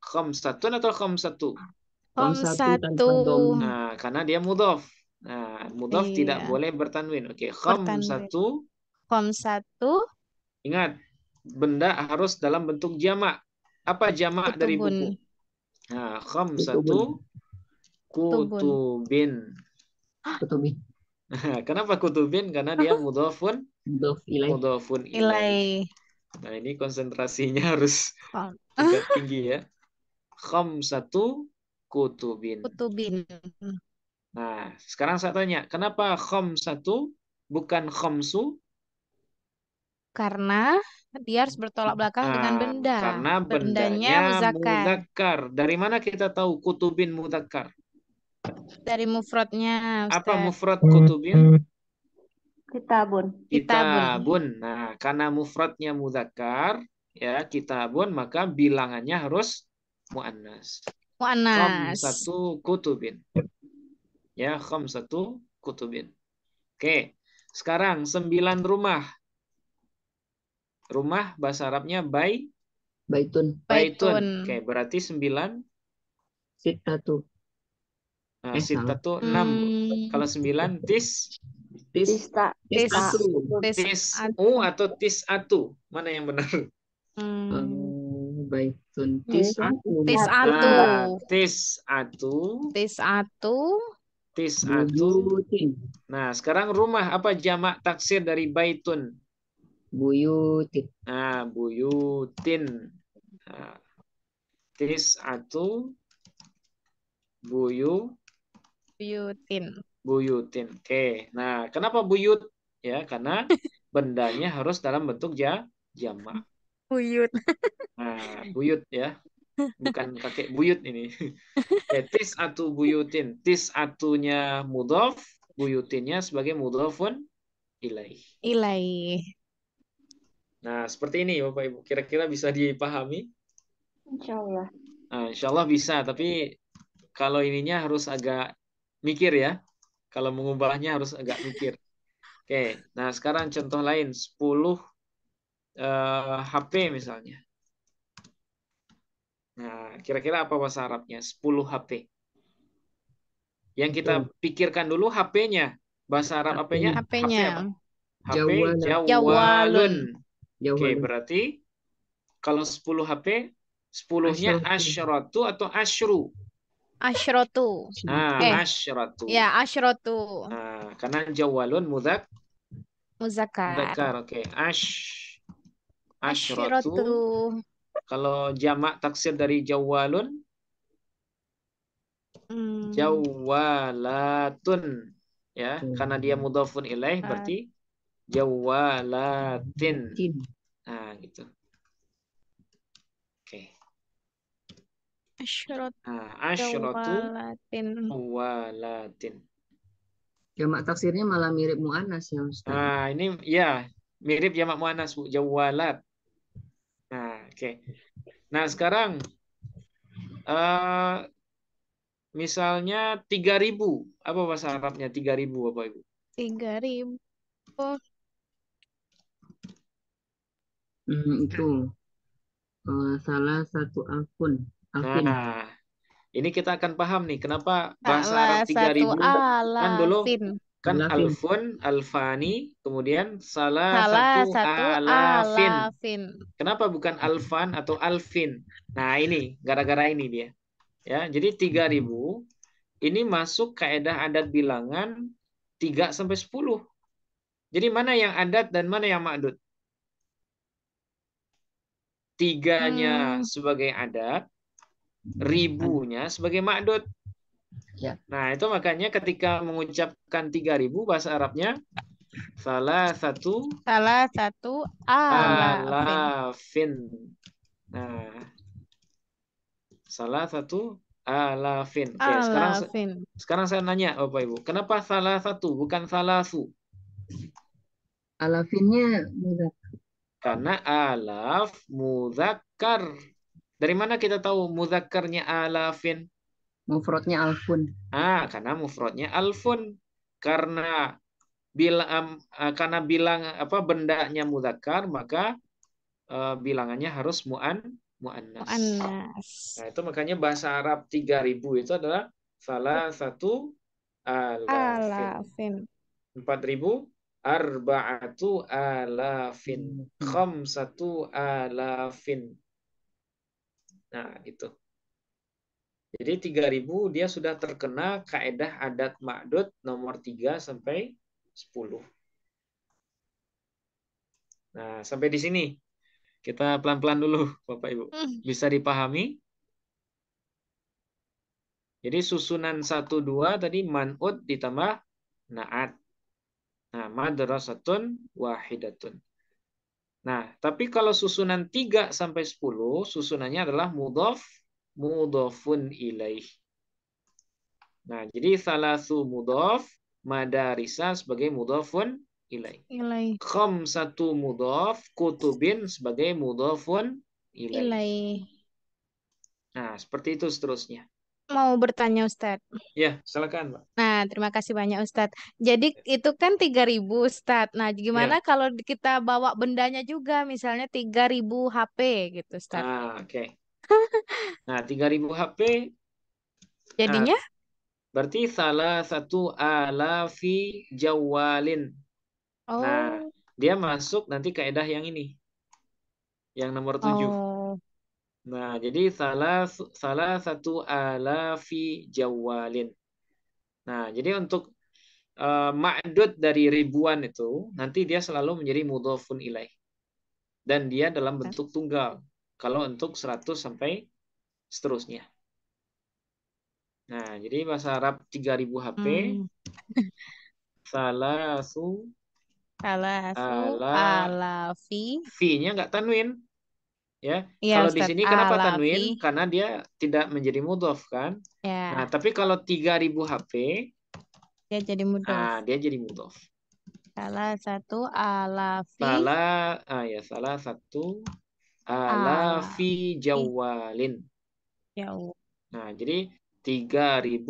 kom satu atau satu kom satu Nah, karena dia mudof Nah, mudhof iya. tidak boleh bertanwin. Oke, okay. khom satu. Khom satu. Ingat, benda harus dalam bentuk jamak. Apa jamak dari buku? Nah, satu kutubin. Kutubin. Kenapa kutubin? Karena dia mudofun. Mudofun ilai. Nah, ini konsentrasinya harus agak tinggi ya. satu kutubin. Kutubin. Nah, sekarang saya tanya, kenapa kham satu bukan khamsu? Karena dia harus bertolak belakang nah, dengan ah, benda. Karena bendanya, bendanya muzakkar. Dari mana kita tahu kutubin muzakkar? Dari mufradnya. Apa mufrad kutubin? Kitabun. Kitabun. Nah, karena mufradnya muzakkar, ya kitabun maka bilangannya harus muannas. Muannas. satu kutubin. Ya, satu kutubin. Oke. Sekarang sembilan rumah Rumah bahasa Arabnya bay, baitun. Baitun. Oke, okay, berarti sembilan, sitatu. Nah, eh, sitatu enam, Hmm. Kalau sembilan tis tis tis, tis atu. Tis u atau tis atu? Mana yang benar? Hmm. baitun hmm. tis atu. Tis nah, atu. Nah, tis atu. Tis atu. Tis atu. Nah, sekarang rumah apa jamak taksir dari baitun? buyutin ah buyutin ah. atau buyu buyutin buyutin oke okay. nah kenapa buyut ya karena bendanya harus dalam bentuk ja jamak buyut nah buyut ya bukan kakek buyut ini okay. Ya, atau buyutin tis atunya mudof buyutinnya sebagai mudofun ilai ilai Nah, seperti ini Bapak Ibu. Kira-kira bisa dipahami? Insya Allah. Nah, insya Allah bisa, tapi kalau ininya harus agak mikir ya. Kalau mengubahnya harus agak mikir. Oke, nah sekarang contoh lain. 10 uh, HP misalnya. Nah, kira-kira apa bahasa Arabnya? 10 HP. Yang kita hmm. pikirkan dulu HP-nya. Bahasa Arab HP-nya? HP-nya. HP, HP, Jawalun. Oke, okay, berarti kalau 10 HP, 10-nya asyratu atau asyru? Asyratu. Ah, okay. Eh, asyratu. Ya, asyratu. Ah, karena jawalun mudzak muzakkar. Muzakkar, oke. Okay. Ash asyratu. Kalau jamak taksir dari jawalun hmm. jawalatun ya, hmm. karena dia mudhafun ilaih berarti jawalatin. Nah, gitu. Oke. Okay. Asyrot. Nah, jawalatin. Jawalatin. Jamak ya, tafsirnya malah mirip muannas ya Ustaz. Nah, ini ya mirip jamak ya, muannas Bu, jawalat. Nah, oke. Okay. Nah, sekarang uh, misalnya ribu Apa bahasa Arabnya tiga ribu Bapak Ibu? tiga 3000. Hmm, itu uh, salah satu akun. Akun. Nah, ini kita akan paham nih kenapa bahasa Arab ribu kan dulu kan alfun, alfani, kemudian salah, salah satu, satu alafin. alafin. Kenapa bukan alfan atau alfin? Nah, ini gara-gara ini dia. Ya, jadi tiga ribu ini masuk kaidah adat bilangan tiga sampai sepuluh Jadi mana yang adat dan mana yang makdud? tiganya hmm. sebagai adat, hmm. ribunya sebagai makdud. Ya. Nah, itu makanya ketika mengucapkan tiga ribu bahasa Arabnya salah satu salah satu alafin. Nah, salah satu alafin. Oke, sekarang sekarang saya nanya Bapak Ibu, kenapa salah satu bukan salah su? Alafinnya mudah. Karena alaf mudakar Dari mana kita tahu mudakarnya alafin? Mufrodnya alfun. Ah, karena mufrodnya alfun. Karena bila um, ah, karena bilang apa bendanya mudakar maka uh, bilangannya harus muan muannas. Muannas. Nah, itu makanya bahasa Arab 3000 itu adalah salah satu alafin. Alafin. 4000 arba'atu alafin hmm. khamsatu alafin nah itu jadi 3000 dia sudah terkena kaedah adat ma'dud nomor 3 sampai 10. Nah, sampai di sini. Kita pelan-pelan dulu, Bapak Ibu. Hmm. Bisa dipahami? Jadi susunan 1 2 tadi man'ud ditambah na'at. Nah, madrasatun wahidatun. Nah, tapi kalau susunan 3 sampai 10, susunannya adalah mudhaf mudhafun ilaih. Nah, jadi salasu mudhaf, madarisa sebagai mudhafun ilaih. ilaih. Khamsatu mudhaf, kutubin sebagai mudhafun ilaih. ilaih. Nah, seperti itu seterusnya. Mau bertanya, Ustadz. Ya, silakan, Pak. Nah, terima kasih banyak Ustadz. Jadi itu kan 3000 Ustadz. Nah, gimana ya. kalau kita bawa bendanya juga misalnya 3000 HP gitu Ustadz. Ah, oke. Okay. nah, 3000 HP jadinya nah, berarti salah satu alafi jawalin. Nah, oh. Nah, dia masuk nanti kaidah yang ini. Yang nomor tujuh. Oh. Nah, jadi salah salah satu alafi jawalin. Nah, jadi untuk uh, ma'dud dari ribuan itu nanti dia selalu menjadi mudhofun ilaih. Dan dia dalam bentuk tunggal. Kalau untuk 100 sampai seterusnya. Nah, jadi bahasa Arab 3000 HP. Hmm. salah Salasu alafi. Fi-nya nggak tanwin ya. ya kalau di sini kenapa alami. Ah, tanwin? Karena dia tidak menjadi mudhof kan. Ya. Nah, tapi kalau 3000 HP dia jadi mudhof. Ah, dia jadi mudhof. Salah satu alafi. Salah ah ya, salah satu alafi jawalin. Ya. Nah, jadi 3000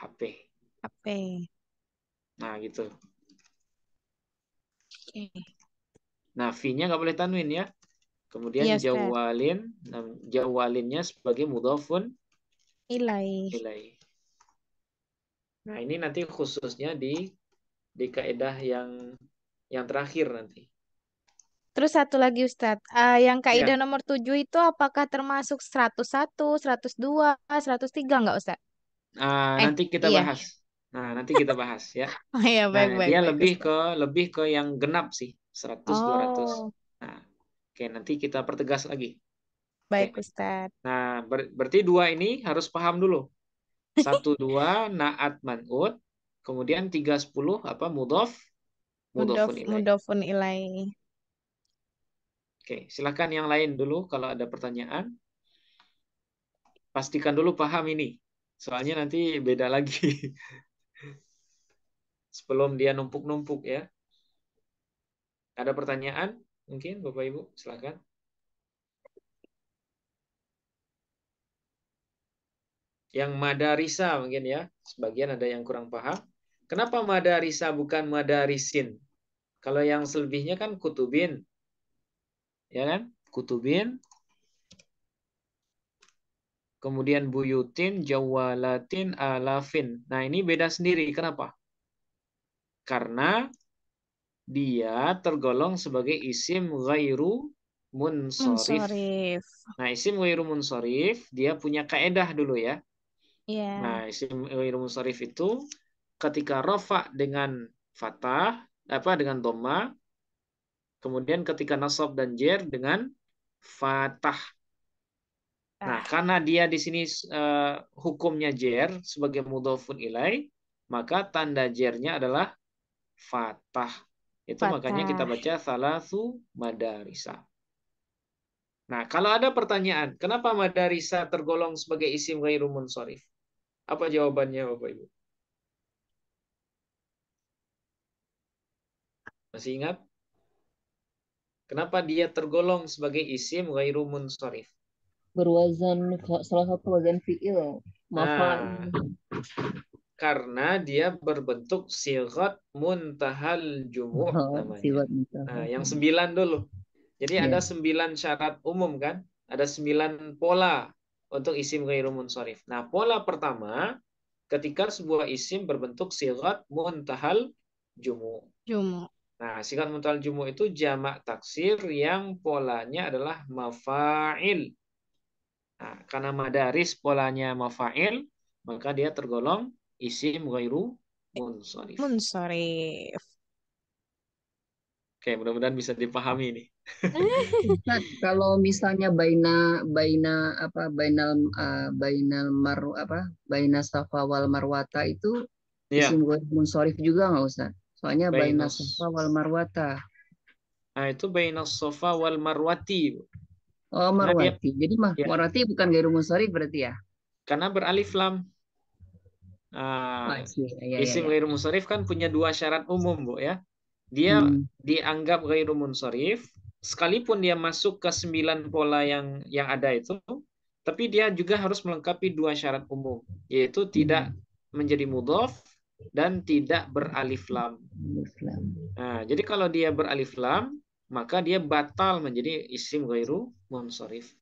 HP. HP. Nah, gitu. Oke. Okay. Nah, V-nya nggak boleh tanwin ya. Kemudian yes, iya, jawalin, nah, jawalinnya sebagai mudhafun ilai. ilai. Nah, ini nanti khususnya di di kaidah yang yang terakhir nanti. Terus satu lagi Ustadz, uh, eh, yang kaidah ya. nomor 7 itu apakah termasuk 101, 102, 103 enggak Ustadz? Uh, eh, nanti kita iya. bahas. Nah, nanti kita bahas ya. oh iya, nah, baik, nah, baik, dia baik, lebih Ustadz. ke lebih ke yang genap sih, 100, oh. 200. Nah, Oke, nanti kita pertegas lagi. Baik, Oke. Ustaz. Nah, ber berarti dua ini harus paham dulu. Satu dua naat man'ud, kemudian tiga sepuluh apa mudof, mudofun ilai. Mudofun ilai. Oke, silahkan yang lain dulu kalau ada pertanyaan. Pastikan dulu paham ini. Soalnya nanti beda lagi. Sebelum dia numpuk-numpuk ya. Ada pertanyaan? Mungkin Bapak Ibu silakan. Yang madarisa mungkin ya, sebagian ada yang kurang paham. Kenapa madarisa bukan madarisin? Kalau yang selebihnya kan kutubin. Ya kan? Kutubin. Kemudian buyutin, jawalatin, alafin. Nah ini beda sendiri. Kenapa? Karena dia tergolong sebagai isim ghairu munsorif. munsorif. Nah, isim ghairu munsorif dia punya kaedah dulu ya. Yeah. Nah, isim ghairu munsorif itu ketika rofa dengan fatah, apa dengan doma kemudian ketika nasab dan jer dengan fatah. Nah, ah. karena dia di sini uh, hukumnya jer sebagai mudhofun ilai, maka tanda jernya adalah fatah. Itu makanya kita baca salasu madarisa. Nah, kalau ada pertanyaan, kenapa madarisa tergolong sebagai isim ghairu munsharif? Apa jawabannya Bapak Ibu? Masih ingat? Kenapa dia tergolong sebagai isim ghairu munsharif? Berwazan salah satu wazan fi'il. Nah, karena dia berbentuk sigot muntahal jumu' oh, namanya. Nah, yang sembilan dulu. Jadi yeah. ada sembilan syarat umum kan? Ada sembilan pola untuk isim ghairu munsorif. Nah, pola pertama ketika sebuah isim berbentuk sigot muntahal jumu'. Jumu'. Nah, sigot muntahal jumu' itu jamak taksir yang polanya adalah mafail. Nah, karena madaris polanya mafail, maka dia tergolong isim ghairu munsharif. Munsharif. Oke, mudah-mudahan bisa dipahami ini. nah, kalau misalnya baina baina apa bainal uh, bainal maru apa baina safa wal marwata itu yeah. isim ghairu munsharif juga nggak usah, Soalnya baina, baina safa wal marwata. Nah, itu baina safa wal marwati. Oh, marwati. dia, Jadi mah ya. marwati bukan ghairu munsharif berarti ya? Karena beralif lam. Uh, isim ghairu munsharif kan punya dua syarat umum, Bu ya. Dia hmm. dianggap ghairu munsharif sekalipun dia masuk ke sembilan pola yang yang ada itu, tapi dia juga harus melengkapi dua syarat umum, yaitu tidak hmm. menjadi mudhof dan tidak beralif lam. Nah, jadi kalau dia beralif lam, maka dia batal menjadi isim ghairu munsorif.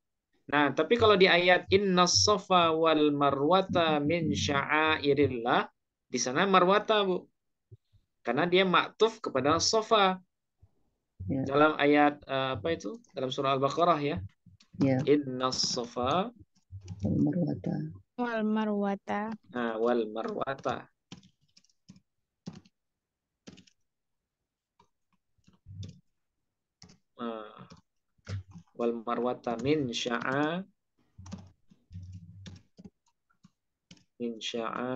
Nah, tapi kalau di ayat inna sofa wal marwata min sya'airillah, di sana marwata, Bu. Karena dia maktuf kepada sofa. Ya. Dalam ayat eh, apa itu? Dalam surah Al-Baqarah ya. Yeah. Inna sofa wal marwata. Wal marwata. Nah, wal marwata. Nah wal marwata min sya'a min sya'a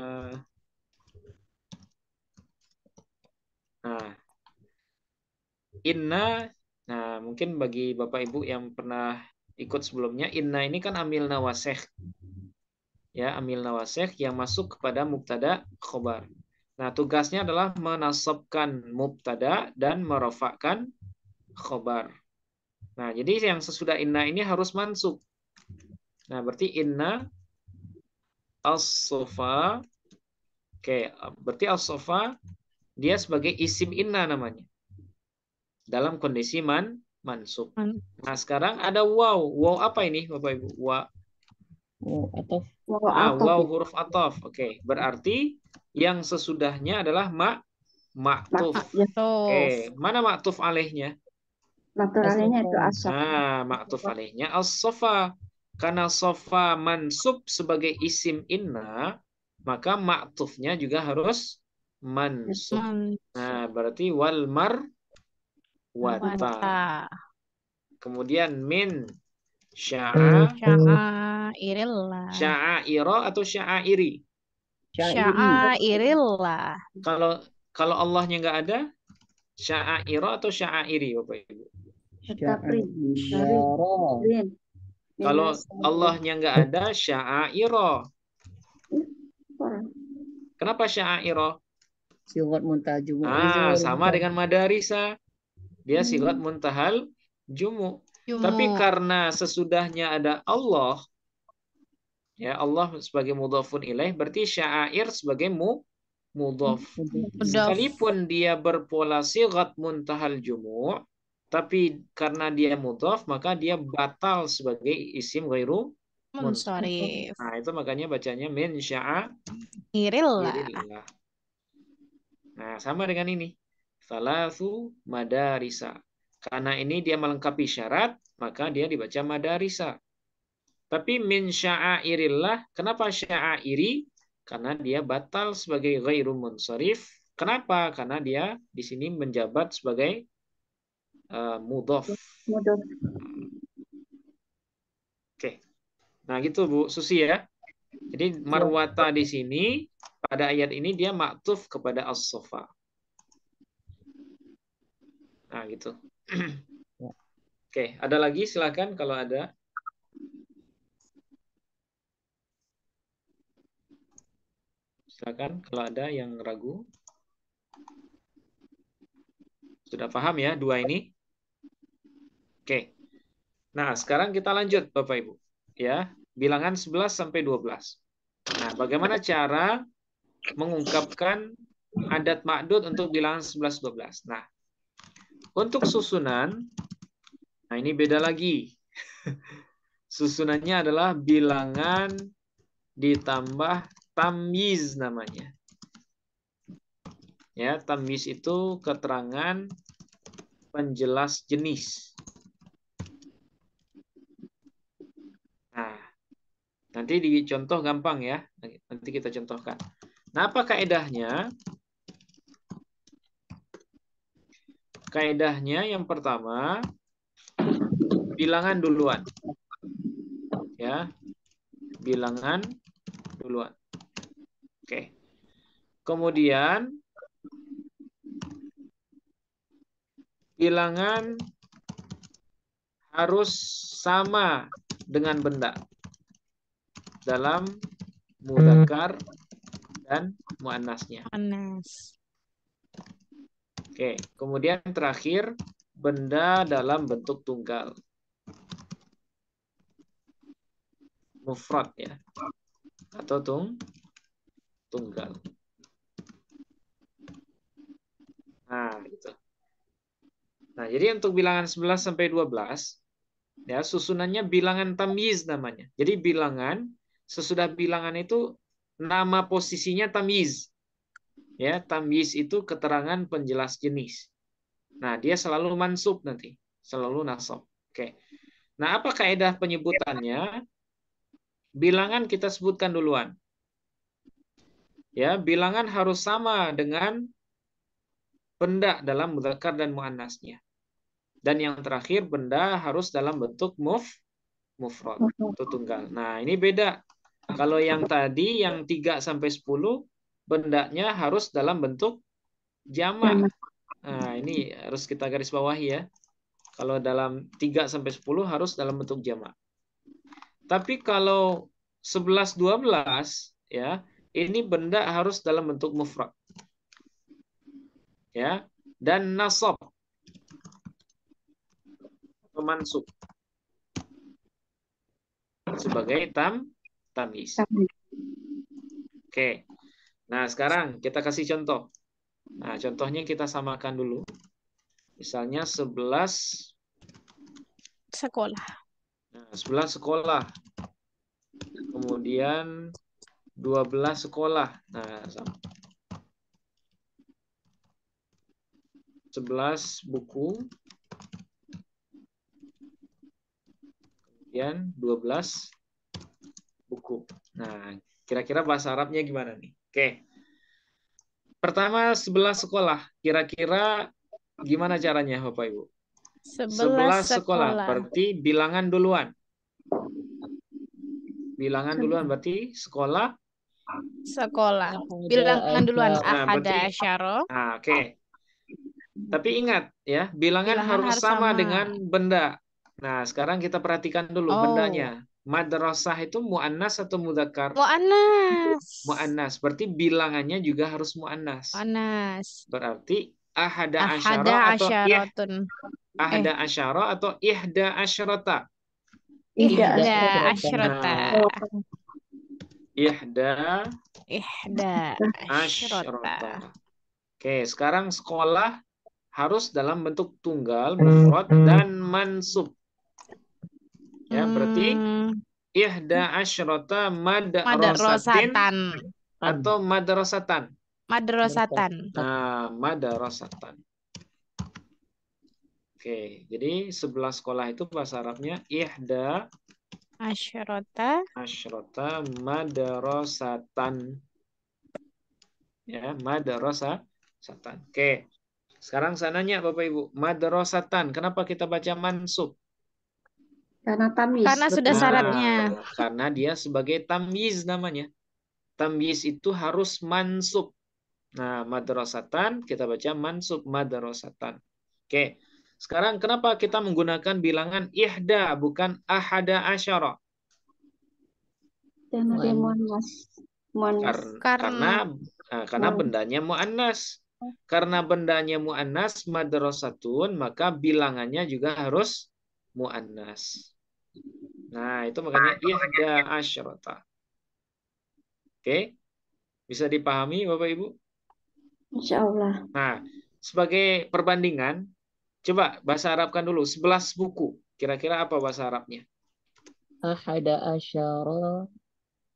nah inna nah mungkin bagi Bapak Ibu yang pernah ikut sebelumnya inna ini kan amil nawaseh ya amil nawaseh yang masuk kepada mubtada khobar Nah, tugasnya adalah menasabkan mubtada dan merofakkan khobar. Nah, jadi yang sesudah inna ini harus mansub. Nah, berarti inna as-sofa. Oke, berarti as-sofa dia sebagai isim inna namanya. Dalam kondisi man mansub. Nah, sekarang ada waw. Waw apa ini, Bapak Ibu? Wa waw Waw, ah, wow huruf atof. Oke, berarti yang sesudahnya adalah ma maktuf. Ya. Oke, okay. mana maktuf alehnya? Maktuf itu as-safa. Ah, maktuf as sofa Karena sofa mansub sebagai isim inna, maka maktufnya juga harus mansub. Nah, berarti walmar wata. Kemudian min sya'a hmm. sya'airillah. Sya'airo atau sya'airi? Sya'airillah. Kalau kalau Allahnya nggak ada, sya'airo atau sya'airi Bapak Ibu? Sya'airin. Kalau Allahnya nggak ada, syairo. Kenapa sya'iro? Silat muntajum. Ah, sama dengan madarisa. Dia hmm. silat muntahal jumu. Tapi karena sesudahnya ada Allah, ya Allah sebagai mudhafun ilaih, berarti sya'air sebagai mu hmm, mudhaf. Sekalipun dia berpola silat muntahal jumu', tapi karena dia mudhof maka dia batal sebagai isim ghairu munsharif. Nah, itu makanya bacanya min sya'a Nah, sama dengan ini. Salasu madarisa. Karena ini dia melengkapi syarat, maka dia dibaca madarisa. Tapi min sya'airillah, kenapa sya'airi? Karena dia batal sebagai ghairu munsharif. Kenapa? Karena dia di sini menjabat sebagai Eh, Mudof. Mudof. Oke. Nah, gitu Bu Susi ya. Jadi ya. marwata di sini pada ayat ini dia maktuf kepada as-sofa. Nah, gitu. Ya. Oke, okay. ada lagi silakan kalau ada. Silakan kalau ada yang ragu. Sudah paham ya dua ini? Oke. Nah, sekarang kita lanjut Bapak Ibu. Ya, bilangan 11 sampai 12. Nah, bagaimana cara mengungkapkan adat makdud untuk bilangan 11 12? Nah, untuk susunan nah ini beda lagi. Susunannya adalah bilangan ditambah tamyiz namanya. Ya, tamyiz itu keterangan penjelas jenis. Nanti dicontoh gampang ya. Nanti kita contohkan. Nah, apa kaedahnya? Kaedahnya yang pertama, bilangan duluan. Ya. Bilangan duluan. Oke. Kemudian bilangan harus sama dengan benda dalam hmm. mudakar dan muanasnya. Muannas. Oke, kemudian terakhir benda dalam bentuk tunggal. Mufrad ya. Atau tung tunggal. Nah, gitu. Nah, jadi untuk bilangan 11 sampai 12 ya susunannya bilangan tamyiz namanya. Jadi bilangan sesudah bilangan itu nama posisinya tamiz Ya, tamyiz itu keterangan penjelas jenis. Nah, dia selalu mansub nanti, selalu nasab. Oke. Nah, apa kaidah penyebutannya? Bilangan kita sebutkan duluan. Ya, bilangan harus sama dengan benda dalam mudzakkar dan muannasnya. Dan yang terakhir benda harus dalam bentuk muf mufrad itu tunggal. Nah, ini beda kalau yang tadi yang 3 sampai 10 bendanya harus dalam bentuk jamak. Nah, ini harus kita garis bawahi ya. Kalau dalam 3 sampai 10 harus dalam bentuk jamak. Tapi kalau 11 12 ya, ini benda harus dalam bentuk mufrad. Ya, dan nasab mansub sebagai tam Tamis. Oke. Okay. Nah, sekarang kita kasih contoh. Nah, contohnya kita samakan dulu. Misalnya 11 sekolah. Nah, 11 sekolah. Kemudian 12 sekolah. Nah, sama. 11 buku. Kemudian 12 buku. Nah, kira-kira bahasa Arabnya gimana nih? Oke. Pertama, sebelah sekolah. Kira-kira gimana caranya, Bapak Ibu? Sebelah, sekolah. sekolah. Berarti bilangan duluan. Bilangan duluan berarti sekolah. Sekolah. Bilangan duluan. Nah, Ahada Syaro. Ah, oke. Tapi ingat ya, bilangan, bilangan harus, harus sama, sama dengan benda. Nah, sekarang kita perhatikan dulu oh. bendanya madrasah itu muannas atau mudakar? Muannas. Muannas. Berarti bilangannya juga harus muannas. Muannas. Berarti ahada, ahada asyara atau ih, ahada eh. asyara atau ihda asyarata. Ihda, asyarata. Ihda ihda asyarata. Oke, sekarang sekolah harus dalam bentuk tunggal, hmm. mufrad dan mansub. Ya, berarti hmm. ihda asyrata madrasatan atau madrasatan. Madrasatan. Nah, madrasatan. Oke, jadi sebelah sekolah itu bahasa Arabnya ihda asyrata asyrata madrasatan. Ya, madrasatan satan. Oke. Sekarang sananya Bapak Ibu, madrasatan. Kenapa kita baca mansub? Karena tamiz Karena betul. sudah syaratnya. Nah, karena dia sebagai tamiz namanya. tamiz itu harus mansub. Nah, madrasatan kita baca mansub madrasatan. Oke. Sekarang kenapa kita menggunakan bilangan ihda bukan ahada asyara? Karena karena, nah, karena muannas. bendanya muannas. Karena bendanya muannas madrasatun, maka bilangannya juga harus muannas. Nah, itu makanya ihda asyrata. Oke? Bisa dipahami Bapak Ibu? Insya Allah. Nah, sebagai perbandingan, coba bahasa Arabkan dulu. 11 buku. Kira-kira apa bahasa Arabnya? Ahada asyara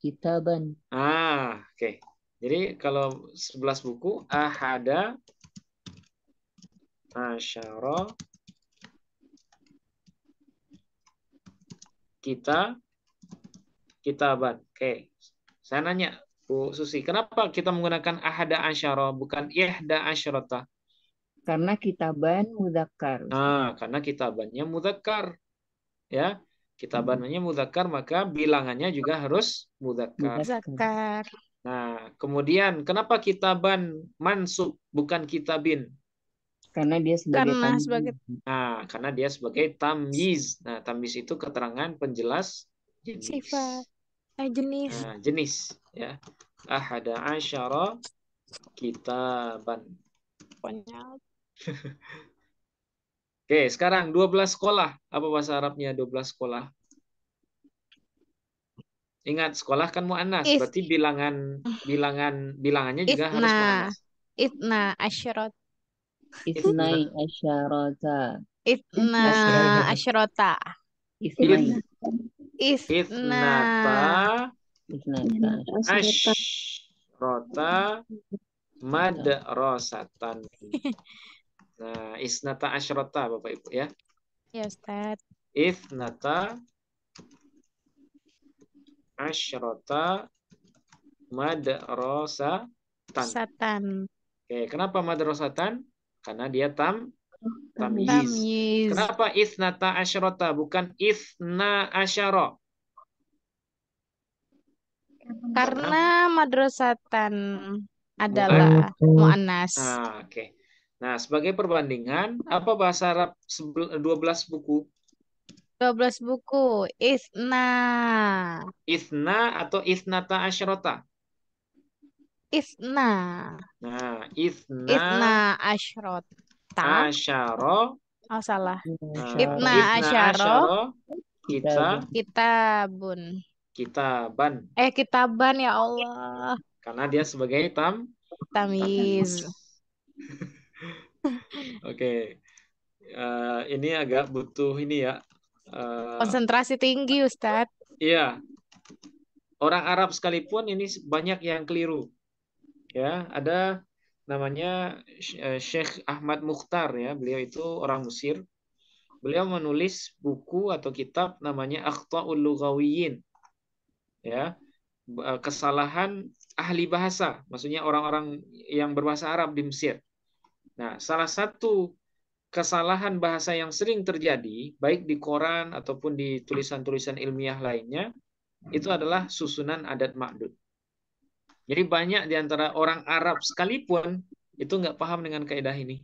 kitaban. Ah, oke. Okay. Jadi kalau 11 buku, ahada asyara kita kitabat. Oke. Okay. Saya nanya Bu Susi, kenapa kita menggunakan ahada asyara bukan ihda asyrata? Karena kitaban mudakar Nah, karena kitabannya mudakar Ya, kitabannya mudakar maka bilangannya juga harus mudakar mudakar Nah, kemudian kenapa kitaban mansub bukan kitabin? karena dia sebagai karena tamiz. sebagai nah karena dia sebagai tamiz nah tamiz itu keterangan penjelas jenis sifat eh, jenis nah, jenis ya ahada asyara kitaban banyak oke sekarang 12 sekolah apa bahasa Arabnya 12 sekolah Ingat sekolah kan muannas, berarti bilangan bilangan bilangannya juga itna, harus muannas. Itna asyrat. Isnai asyarata. Isna asyrota. Isnai. Isna. Isnata. Asyrota madrasatan. Nah, isnata asyrota Bapak Ibu ya. Ya, Ustaz. Isnata asyrota madrasatan. Satan. Oke, kenapa madrasatan? Karena dia tam tamyiz. tamyiz. Kenapa isnata asyrota bukan isna asyara? Karena madrasatan adalah muannas. Ah, oke. Okay. Nah, sebagai perbandingan, apa bahasa Arab 12 buku? 12 buku. Isna. Isna atau isnata asyrota? Isna. Nah, isna. Isna ashrota. Asharo. Oh salah. Nah, isna Kita. Kita. bun. Kita ban. Eh kita ban ya Allah. Karena dia sebagai tam. Tamiz. Oke. okay. Uh, eh, ini agak butuh ini ya. Uh, Konsentrasi tinggi Ustadz. Iya. Orang Arab sekalipun ini banyak yang keliru ya ada namanya eh, Syekh Ahmad Mukhtar ya beliau itu orang Mesir beliau menulis buku atau kitab namanya Akhtaul Lughawiyin ya eh, kesalahan ahli bahasa maksudnya orang-orang yang berbahasa Arab di Mesir nah salah satu kesalahan bahasa yang sering terjadi baik di koran ataupun di tulisan-tulisan ilmiah lainnya itu adalah susunan adat makdud jadi banyak di antara orang Arab sekalipun itu nggak paham dengan kaidah ini.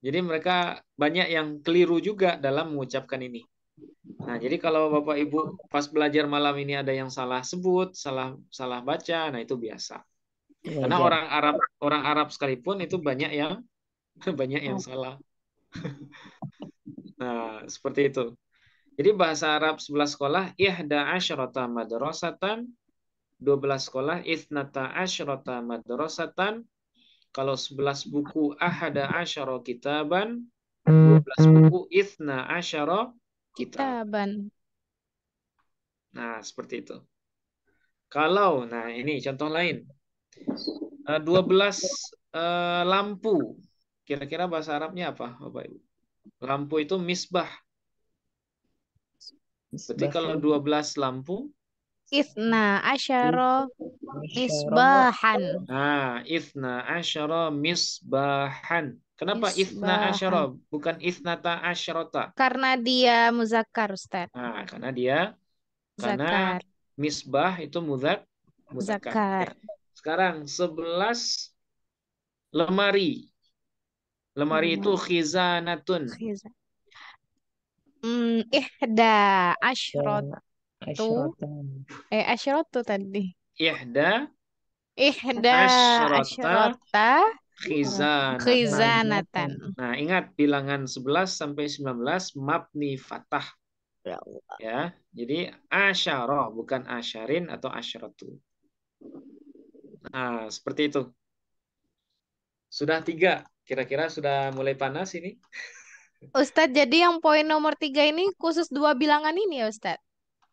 Jadi mereka banyak yang keliru juga dalam mengucapkan ini. Nah, jadi kalau Bapak Ibu pas belajar malam ini ada yang salah sebut, salah salah baca, nah itu biasa. Iya, Karena iya. orang Arab orang Arab sekalipun itu banyak yang banyak yang oh. salah. nah, seperti itu. Jadi bahasa Arab sebelah sekolah ihda asyrata madrasatan 12 sekolah isnata asyrata madrasatan kalau 11 buku ahada asyara kitaban 12 hmm. buku isna asyara kitaban nah seperti itu kalau nah ini contoh lain 12 uh, eh, eh, lampu kira-kira bahasa Arabnya apa Bapak Ibu lampu itu misbah berarti kalau 12 lampu Isna asyara misbahan. Nah, isna asyara misbahan. Kenapa isna asyara bukan isnata asyarata? Karena dia muzakkar, Ustaz. Nah, karena dia karena misbah itu muzak muzakkar. Sekarang 11 lemari. Lemari hmm. itu khizanatun. Khizan. Hmm, ihda asyrot. Ya itu Eh, asyratu tadi. Ihda. Ihda Asyrota. Khizanatan. Khizanatan. Nah, ingat bilangan 11 sampai 19 mabni fatah. Ya, ya jadi asyara bukan asyarin atau asyratu. Nah, seperti itu. Sudah tiga. Kira-kira sudah mulai panas ini? Ustadz, jadi yang poin nomor tiga ini khusus dua bilangan ini ya Ustadz?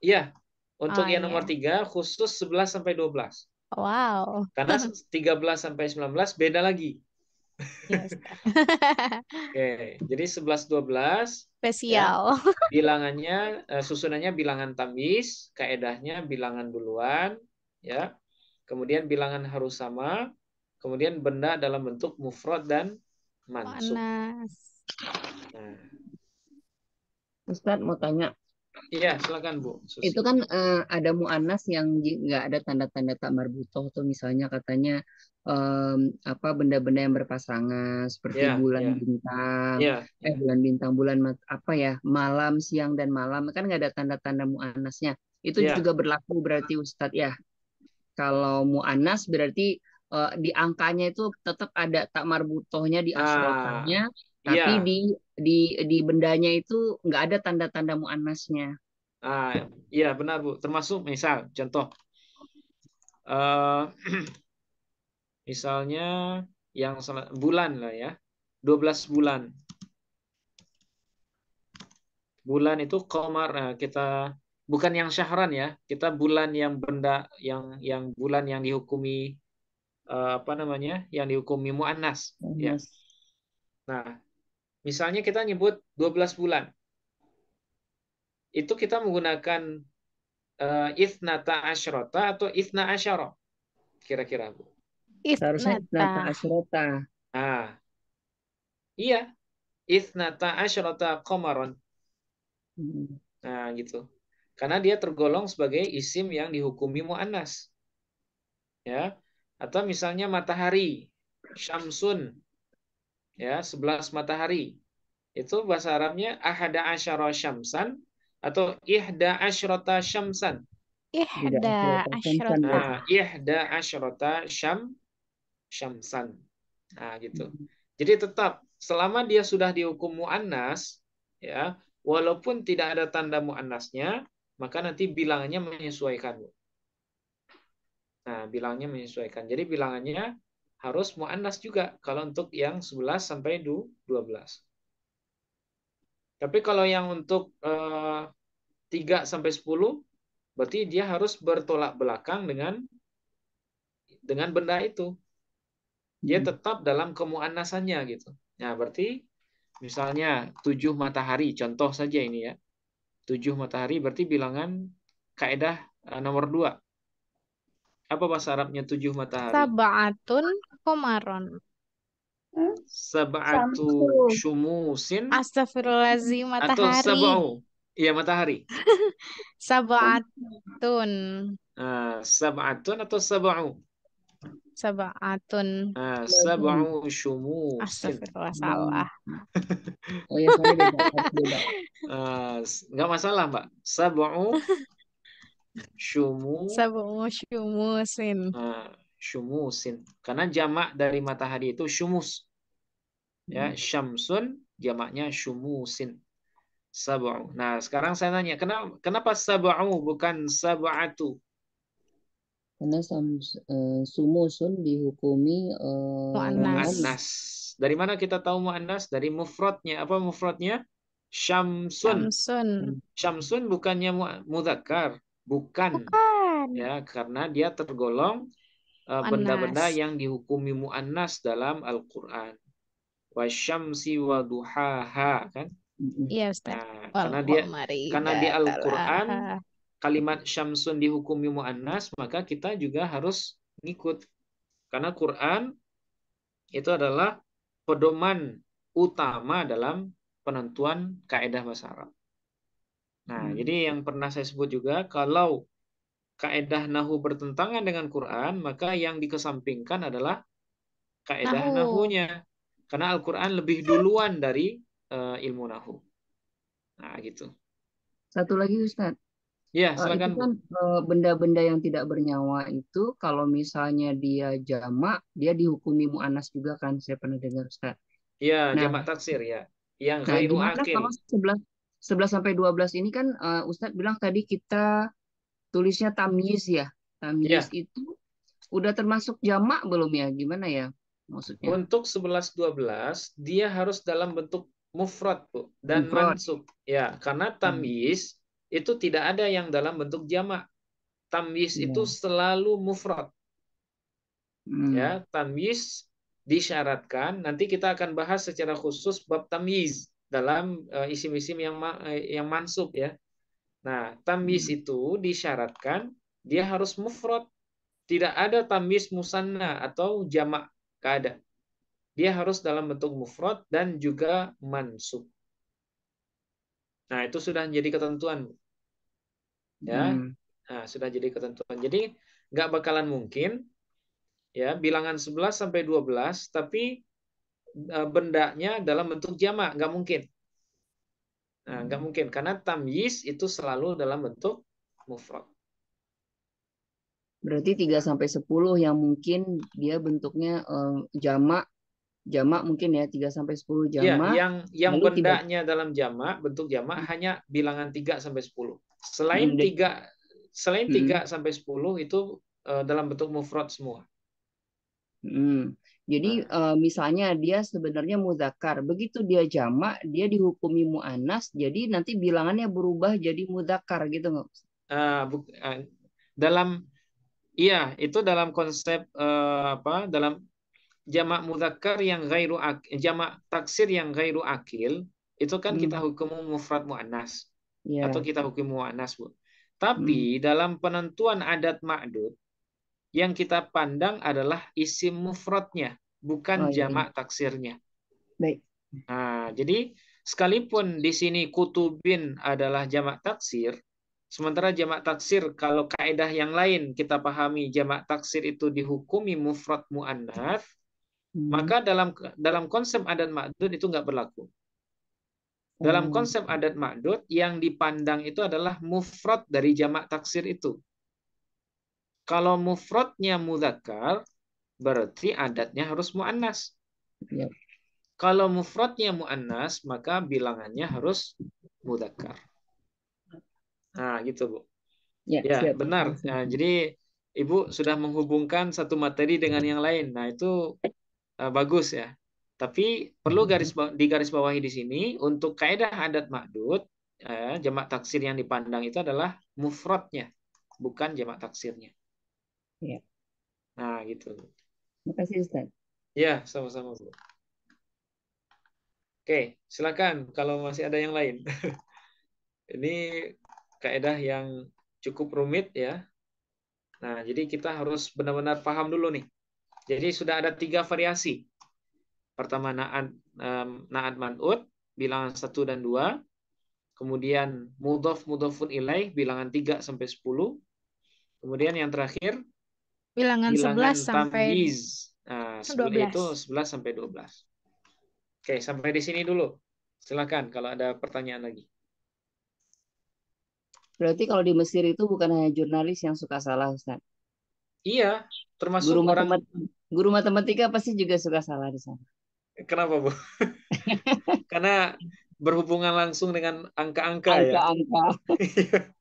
Iya, untuk oh, yang iya. nomor tiga khusus 11 sampai 12. Wow. Karena 13 sampai 19 beda lagi. Yes. Iya, Oke, okay. jadi 11 12 spesial. Ya, bilangannya eh, susunannya bilangan tamis, kaedahnya bilangan duluan, ya. Kemudian bilangan harus sama, kemudian benda dalam bentuk mufrad dan mansub. Nah. Ustaz mau tanya, Iya, silakan Bu. Susi. Itu kan uh, ada mu'anas yang nggak ada tanda-tanda tak marbutoh tuh misalnya katanya um, apa benda-benda yang berpasangan seperti yeah, bulan yeah. bintang, yeah, eh bulan bintang, bulan apa ya, malam, siang dan malam kan nggak ada tanda-tanda mu'anasnya. Itu yeah. juga berlaku berarti Ustadz ya. Kalau mu'anas berarti uh, di angkanya itu tetap ada tak marbutohnya di asrokannya. Ah tapi yeah. di di di bendanya itu nggak ada tanda-tanda muannasnya. Ah, iya benar Bu. Termasuk misal contoh uh, misalnya yang bulan lah ya. 12 bulan. Bulan itu komar nah, kita bukan yang syahran ya. Kita bulan yang benda yang yang bulan yang dihukumi uh, apa namanya? yang dihukumi muannas. Yes. Ya. Nah, Misalnya kita nyebut 12 bulan. Itu kita menggunakan uh, eh, ithnata asyrota atau ithna asyara. Kira-kira, Bu. ithnata asyrota. Ah. Iya. Ithnata asyrota komaron. Hmm. Nah, gitu. Karena dia tergolong sebagai isim yang dihukumi mu'annas. Ya. Atau misalnya matahari, syamsun, ya 11 matahari. Itu bahasa Arabnya ahada asyara syamsan atau ihda asyrata syamsan. Ihda asyrata. Nah, ihda asyrata syam syamsan. Nah, gitu. Hmm. Jadi tetap selama dia sudah dihukum muannas ya, walaupun tidak ada tanda muannasnya, maka nanti bilangannya menyesuaikan. Nah, bilangnya menyesuaikan. Jadi bilangannya harus mu'annas juga kalau untuk yang 11 sampai 12. Tapi kalau yang untuk eh, 3 sampai 10 berarti dia harus bertolak belakang dengan dengan benda itu. Dia hmm. tetap dalam kemuannasannya gitu. Nah, berarti misalnya tujuh matahari, contoh saja ini ya. Tujuh matahari berarti bilangan kaedah eh, nomor dua. Apa bahasa Arabnya tujuh matahari? Sabatun komaron. Hmm? Sab'atu Samsu. syumusin Astagfirullahaladzim, atau sabau? Iya, matahari. Sab'atun. Uh, sab'atun atau sabau? Sab'atun. Uh, ah, sabau syumusin. Astagfirullah, Oh ya, sorry deh, ah, nggak masalah, Mbak. Sabau. syumu. Sabau syumusin. Uh, syumusin. Karena jamak dari matahari itu syumus. Ya, hmm. syamsun jamaknya syumusin. Sab'u. Nah, sekarang saya nanya kenapa kenapa sab'u bukan sab'atu? Karena uh, eh, sumusun dihukumi uh, muannas. Dari mana kita tahu muannas? Dari mufradnya. Apa mufradnya? Syamsun. Syamsun. Syamsun bukannya muzakkar, bukan. bukan. Ya, karena dia tergolong Eh, benda-benda yang dihukumi muannas dalam Al-Qur'an. Wasyamsi wa duhaha kan? Iya, Ustaz. Nah, karena dia karena di Al-Qur'an kalimat syamsun dihukumi muannas, maka kita juga harus ngikut. Karena Quran itu adalah pedoman utama dalam penentuan kaedah bahasa Arab. Nah, hmm. jadi yang pernah saya sebut juga kalau kaedah nahu bertentangan dengan Quran, maka yang dikesampingkan adalah kaedah nahu. nahunya. Karena Al-Quran lebih duluan dari uh, ilmu nahu. Nah, gitu. Satu lagi Ustadz. Ya, eh, silakan. Itu kan eh, benda-benda yang tidak bernyawa itu kalau misalnya dia jamak, dia dihukumi mu'anas juga kan, saya pernah dengar Ustaz. Iya, nah, jamak taksir ya. Yang nah, gimana akil. kalau 11 11 sampai 12 ini kan uh, Ustadz bilang tadi kita tulisnya tamyiz ya. Tamyiz ya. itu udah termasuk jamak belum ya? Gimana ya maksudnya? Untuk 11 12 dia harus dalam bentuk mufrad, Bu, dan mufrad. mansub. Ya, karena hmm. tamyiz hmm. itu tidak ada yang dalam bentuk jamak. Tamyiz hmm. itu selalu mufrad. Hmm. Ya, tamyiz disyaratkan nanti kita akan bahas secara khusus bab tamyiz dalam eh, isim-isim yang ma eh, yang mansub ya. Nah, tamis hmm. itu disyaratkan dia harus mufrad. Tidak ada tamis musanna atau jamak kada. Dia harus dalam bentuk mufrad dan juga mansub. Nah, itu sudah menjadi ketentuan. Ya. Hmm. Nah, sudah jadi ketentuan. Jadi nggak bakalan mungkin ya bilangan 11 sampai 12 tapi e, bendanya dalam bentuk jamak nggak mungkin Nah, nggak hmm. mungkin karena tamyiz itu selalu dalam bentuk mufrad. Berarti 3 sampai 10 yang mungkin dia bentuknya um, eh, jamak jamak mungkin ya 3 sampai 10 jamak. Ya, yang yang bendanya tiba... dalam jamak, bentuk jamak hmm. hanya bilangan 3 sampai 10. Selain hmm. 3 selain hmm. 3 sampai 10 itu uh, dalam bentuk mufrad semua. Hmm. Hmm. Jadi uh, misalnya dia sebenarnya muzakar, begitu dia jamak dia dihukumi mu'anas, jadi nanti bilangannya berubah jadi muzakar gitu nggak? Uh, uh, dalam iya itu dalam konsep uh, apa dalam jamak muzakar yang gairu jamak taksir yang gairu akil itu kan hmm. kita hukum mufrad mu'anas yeah. atau kita hukum mu'anas bu. Tapi hmm. dalam penentuan adat makdud yang kita pandang adalah isim mufradnya, bukan oh, iya, jamak iya. taksirnya. Baik. Nah, jadi sekalipun di sini kutubin adalah jamak taksir, sementara jamak taksir kalau kaidah yang lain kita pahami jamak taksir itu dihukumi mufrad muannats, hmm. maka dalam dalam konsep adat makdud itu nggak berlaku. Dalam oh. konsep adat makdud yang dipandang itu adalah mufrad dari jamak taksir itu. Kalau mufradnya mudakar, berarti adatnya harus mu'anas. Ya. Kalau mufradnya mu'anas, maka bilangannya harus mudakar. Nah, gitu, Bu. Ya, ya siap. benar. Nah, jadi Ibu sudah menghubungkan satu materi dengan yang lain. Nah, itu uh, bagus ya. Tapi perlu hmm. garis di garis bawahi di sini untuk kaidah adat makdud eh, jamak taksir yang dipandang itu adalah mufradnya, bukan jamak taksirnya. Ya. Nah, gitu. Makasih Ustaz. Ya, sama-sama, Bu. Oke, silakan kalau masih ada yang lain. Ini kaidah yang cukup rumit ya. Nah, jadi kita harus benar-benar paham dulu nih. Jadi sudah ada tiga variasi. Pertama naat um, naat manut bilangan satu dan dua Kemudian mudhof mudhofun ilaih bilangan tiga sampai sepuluh Kemudian yang terakhir Bilangan, 11 sampai tamyiz. Nah, kan itu 11 sampai 12. Oke, sampai di sini dulu. Silakan kalau ada pertanyaan lagi. Berarti kalau di Mesir itu bukan hanya jurnalis yang suka salah, Ustaz. Iya, termasuk guru orang matematika, guru matematika pasti juga suka salah di sana. Kenapa, Bu? Karena berhubungan langsung dengan angka-angka ya. Angka-angka.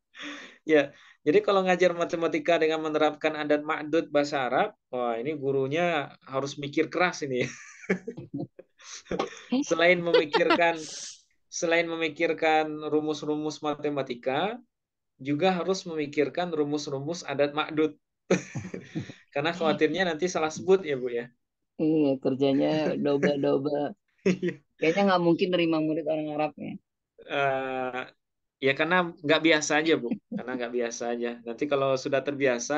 ya. Jadi kalau ngajar matematika dengan menerapkan adat ma'dud bahasa Arab, wah ini gurunya harus mikir keras ini. Eh? selain memikirkan selain memikirkan rumus-rumus matematika, juga harus memikirkan rumus-rumus adat ma'dud. Karena khawatirnya nanti salah sebut ya, Bu ya. Iya, kerjanya doba doba. Kayaknya nggak mungkin nerima murid orang Arabnya. Uh, eh, Ya karena nggak biasa aja bu, karena nggak biasa aja. Nanti kalau sudah terbiasa,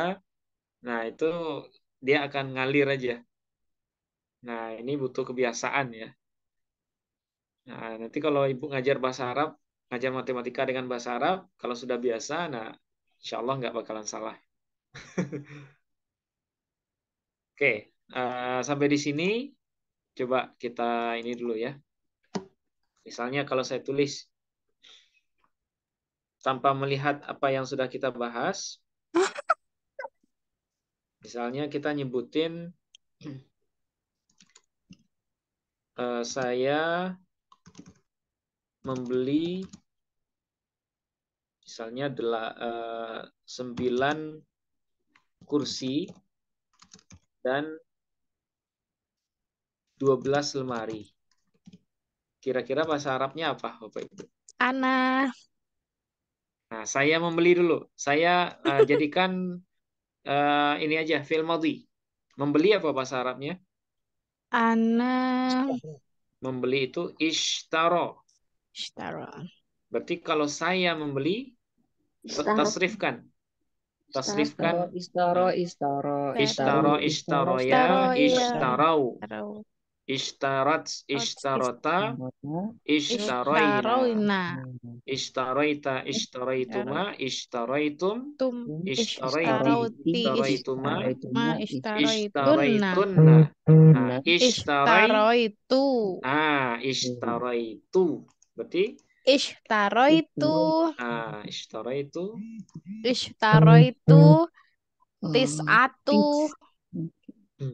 nah itu dia akan ngalir aja. Nah ini butuh kebiasaan ya. Nah nanti kalau ibu ngajar bahasa Arab, ngajar matematika dengan bahasa Arab, kalau sudah biasa, nah insya Allah nggak bakalan salah. Oke, uh, sampai di sini coba kita ini dulu ya. Misalnya kalau saya tulis tanpa melihat apa yang sudah kita bahas. Misalnya kita nyebutin uh, saya membeli misalnya adalah eh, uh, sembilan kursi dan 12 lemari. Kira-kira bahasa Arabnya apa, Bapak Ibu? Ana. Nah, saya membeli dulu. Saya uh, jadikan uh, ini aja fil madhi. Membeli apa bahasa Arabnya? Ana membeli itu ishtaro. Ishtaro. Berarti kalau saya membeli tasrifkan. Tasrifkan. Istaro, istaro, istaro, istaro, istaro, ya. istaro, ya. Ishtarat, ishtarota, ishtaroina, ishtaroita, ishtaroituma, ishtaroitum, ishtaroiti, ishtaroituma, ishtaroitunna, ah, ishtaroitu, ah, ishtaroitu, berarti ishtaroitu, ah, ishtaroitu, ishtaroitu, hmm. tisatu, hmm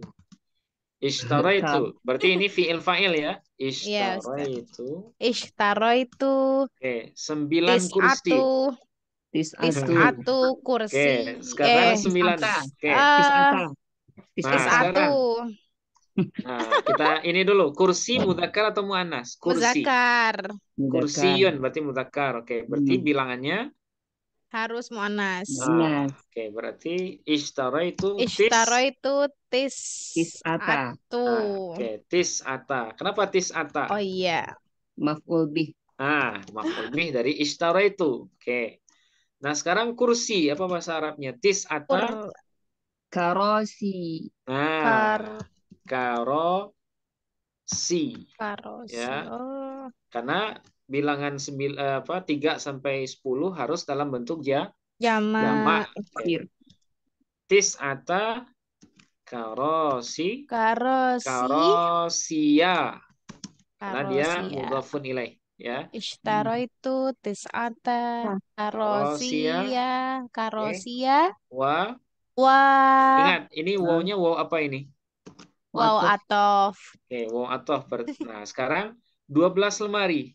itu, Berarti ini fi'il fa'il ya. Iya, itu. Ishtaraitu. itu. Oke, okay. sembilan kursi. Tis'atu. Tis'atu kursi. Oke, okay. sekarang sembilan. Oke. Okay. Eh, nah, nah, kita ini dulu kursi mudakar atau muanas. Kursi. Mudakar. yun berarti mudakar. Oke, okay. berarti hmm. bilangannya harus muanas. Nah, Oke, okay. berarti ishtara itu ishtara itu tis tis ata. Atu. Oke, tis ata. Kenapa tis ata? Oh iya. Maf'ul bih. Ah, maf'ul bih dari istara itu. Oke. Nah, sekarang kursi apa bahasa Arabnya? Tis ata Kur karosi. Nah, Kar karosi. Karosi. Ya. Oh. Karena bilangan sembil, eh, apa 3 sampai sepuluh harus dalam bentuk ya jamak. jama. Tis ata Karosi. Karosi. Karosia. Karena dia mudhafun ilaih. Ya. Ishtaro hmm. itu tis'ata. Nah. Karosia. Karosia. Wa. Wa. Ingat, ini wawnya waw apa ini? Waw atof. Oke, okay, waw atof. Nah, sekarang 12 lemari.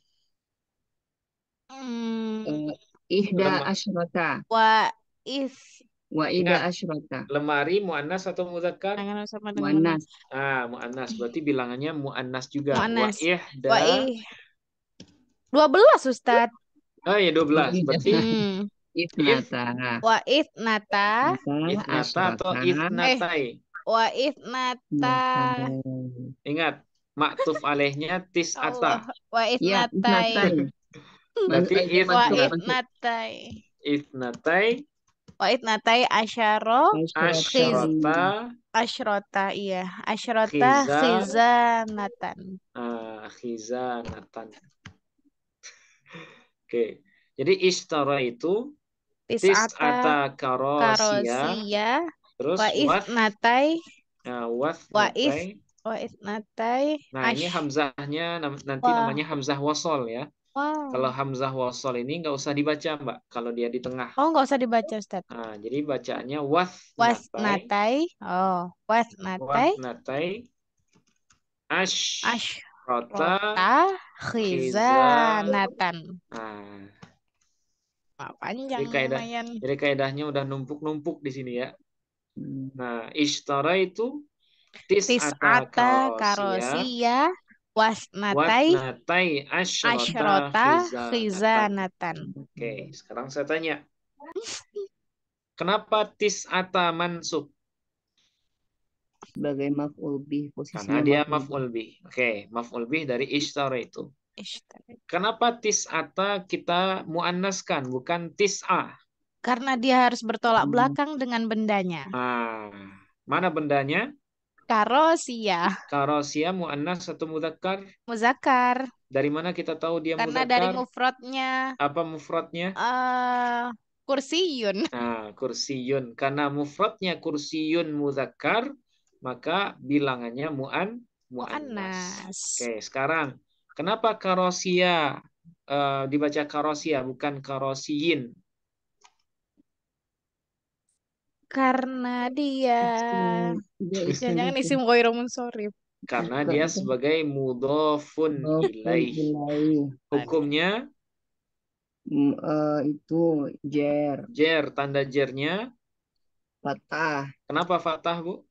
Hmm. Eh, Ihda asyrota. Wa is Wa ida asyrata. Lemari muannas atau muzakkar? Muannas. Ah, muannas. Berarti bilangannya muannas juga. Muannas. Wa ihda. Wa ih. 12 Ustaz. Oh iya 12. Iya. Berarti hmm. Itnata. Wa itnata. Itnata atau itnatai. Eh. Wa itnata. Ingat, maktuf alehnya tisata. Iya, wa itnatai. Berarti itnatai. Wa Oh, natai asyaro asyrota asyrota iya asyrota khizanatan ah khizanatan oke okay. jadi istara itu tis'ata karosia terus wa isnatai nah, wa isnatai natai, nah ini hamzahnya nanti namanya hamzah wasol ya Wow. Kalau hamzah wasol ini nggak usah dibaca, Mbak. Kalau dia di tengah. Oh, nggak usah dibaca, Ustaz. Nah, jadi bacaannya was was natai. Oh, was nah, natai. Was natai. Ash. Ash. Rota. Rota Natan. Nah. panjang jadi kaedah, lumayan. Jadi kaidahnya udah numpuk-numpuk di sini ya. Hmm. Nah, ishtara itu tis'ata karosia wasnatai wasnatai Ashrota, asyrota khizanatan. Oke, okay, sekarang saya tanya. Kenapa tis'ata mansub? Sebagai maf'ul bih Karena dia maf'ul bih. Oke, okay, maf'ul bih dari ishtara itu. Ishtara. Kenapa tis'ata kita muannaskan bukan tis'a? Karena dia harus bertolak hmm. belakang dengan bendanya. Ah, mana bendanya? Karosia. Karosia muannas atau muzakar? Muzakar. Dari mana kita tahu dia Karena Karena dari mufrotnya. Apa mufrotnya? Uh, eh, kursiyun. Nah, kursiyun. Karena mufrotnya kursiyun muzakar, maka bilangannya muan muannas. Mu Oke, sekarang kenapa karosia uh, dibaca karosia bukan karosiyin? Karena dia jangan-jangan gitu. isim ghairu sorif. Karena dia sebagai mudofun nilai Hukumnya uh, itu jer. Jer tanda jernya Fatah. Kenapa fatah, Bu?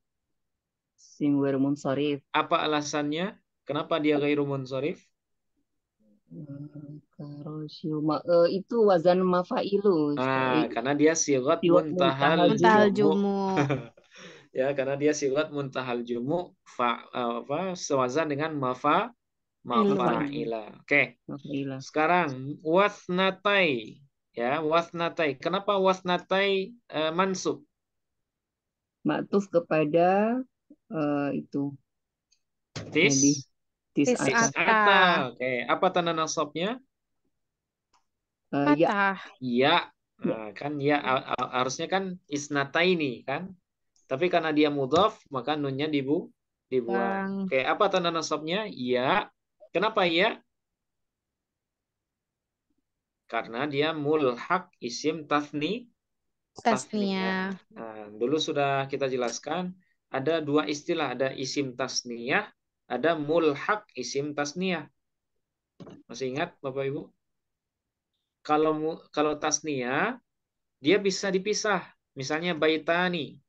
Singwer ghairu munsorif. Apa alasannya? Kenapa dia ghairu munsorif? sorif? Hmm. Karosyuma. Uh, eh, itu wazan mafailu. Ah, karena dia sirat muntahal, muntahal jumu. ya, karena dia sirat muntahal jumu fa, eh, apa sewazan dengan mafa mafaila. Oke. Okay. Sekarang wasnatai. Ya, wasnatai. Kenapa wasnatai uh, mansub? Maktuf kepada uh, itu. Tis. Tis, Tis Oke, okay. apa tanda nasabnya? Uh, ya, iya, ya, Uh, kan ya harusnya kan isnata ini kan. Tapi karena dia mudhof maka nunnya dibu dibuang. Bang. Oke, apa tanda nasabnya? Ya. Kenapa ya? Karena dia mulhak isim tasni. Tasniyah. Nah, dulu sudah kita jelaskan ada dua istilah, ada isim tasniyah, ada mulhak isim tasniyah. Masih ingat Bapak Ibu? kalau kalau tasnia dia bisa dipisah. Misalnya baitani.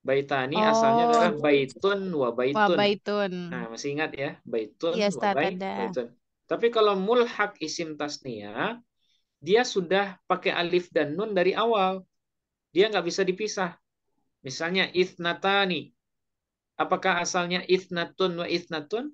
Baitani oh. asalnya adalah baitun wa baitun. Wa baitun. Nah, masih ingat ya, baitun yes, iya, wa bait, baitun. Tapi kalau mulhak isim tasnia, dia sudah pakai alif dan nun dari awal. Dia nggak bisa dipisah. Misalnya ithnatani. Apakah asalnya ithnatun wa ithnatun?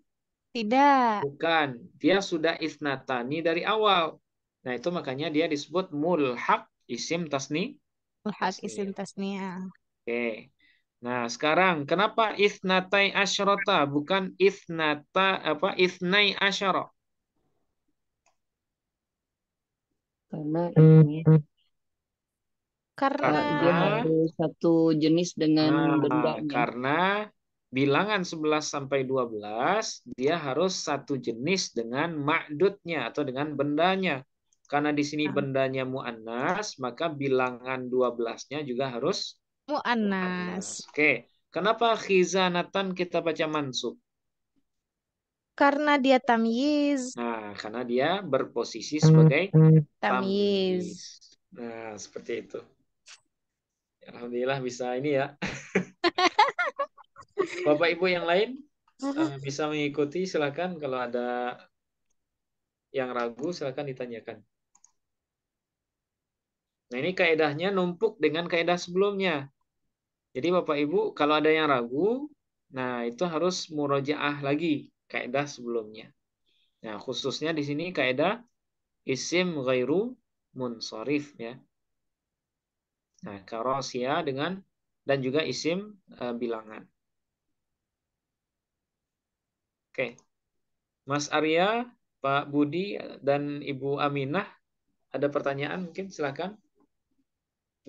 Tidak. Bukan. Dia sudah ithnatani dari awal. Nah, itu makanya dia disebut mulhaq isim tasni. Mulhaq isim tasni, ya. Oke. Nah, sekarang kenapa isnatai asyrota bukan isnata apa isnai asyara? Karena hmm. ini ya. karena, karena satu jenis dengan nah, benda. Ya. Karena bilangan 11 sampai 12 dia harus satu jenis dengan makdutnya atau dengan bendanya. Karena di sini ah. bendanya mu'annas, maka bilangan 12-nya juga harus mu'annas. Oke. Okay. Kenapa khizanatan kita baca mansub? Karena dia tamyiz. Nah, karena dia berposisi sebagai tamyiz. Nah, seperti itu. Alhamdulillah bisa ini ya. Bapak Ibu yang lain mm-hmm. eh, bisa mengikuti silakan kalau ada yang ragu silakan ditanyakan. Nah ini kaedahnya numpuk dengan kaedah sebelumnya. Jadi Bapak Ibu kalau ada yang ragu, nah itu harus murojaah lagi kaedah sebelumnya. Nah khususnya di sini kaedah isim ghairu munsorif ya. Nah karosia dengan dan juga isim e, bilangan. Oke, Mas Arya, Pak Budi, dan Ibu Aminah, ada pertanyaan mungkin silakan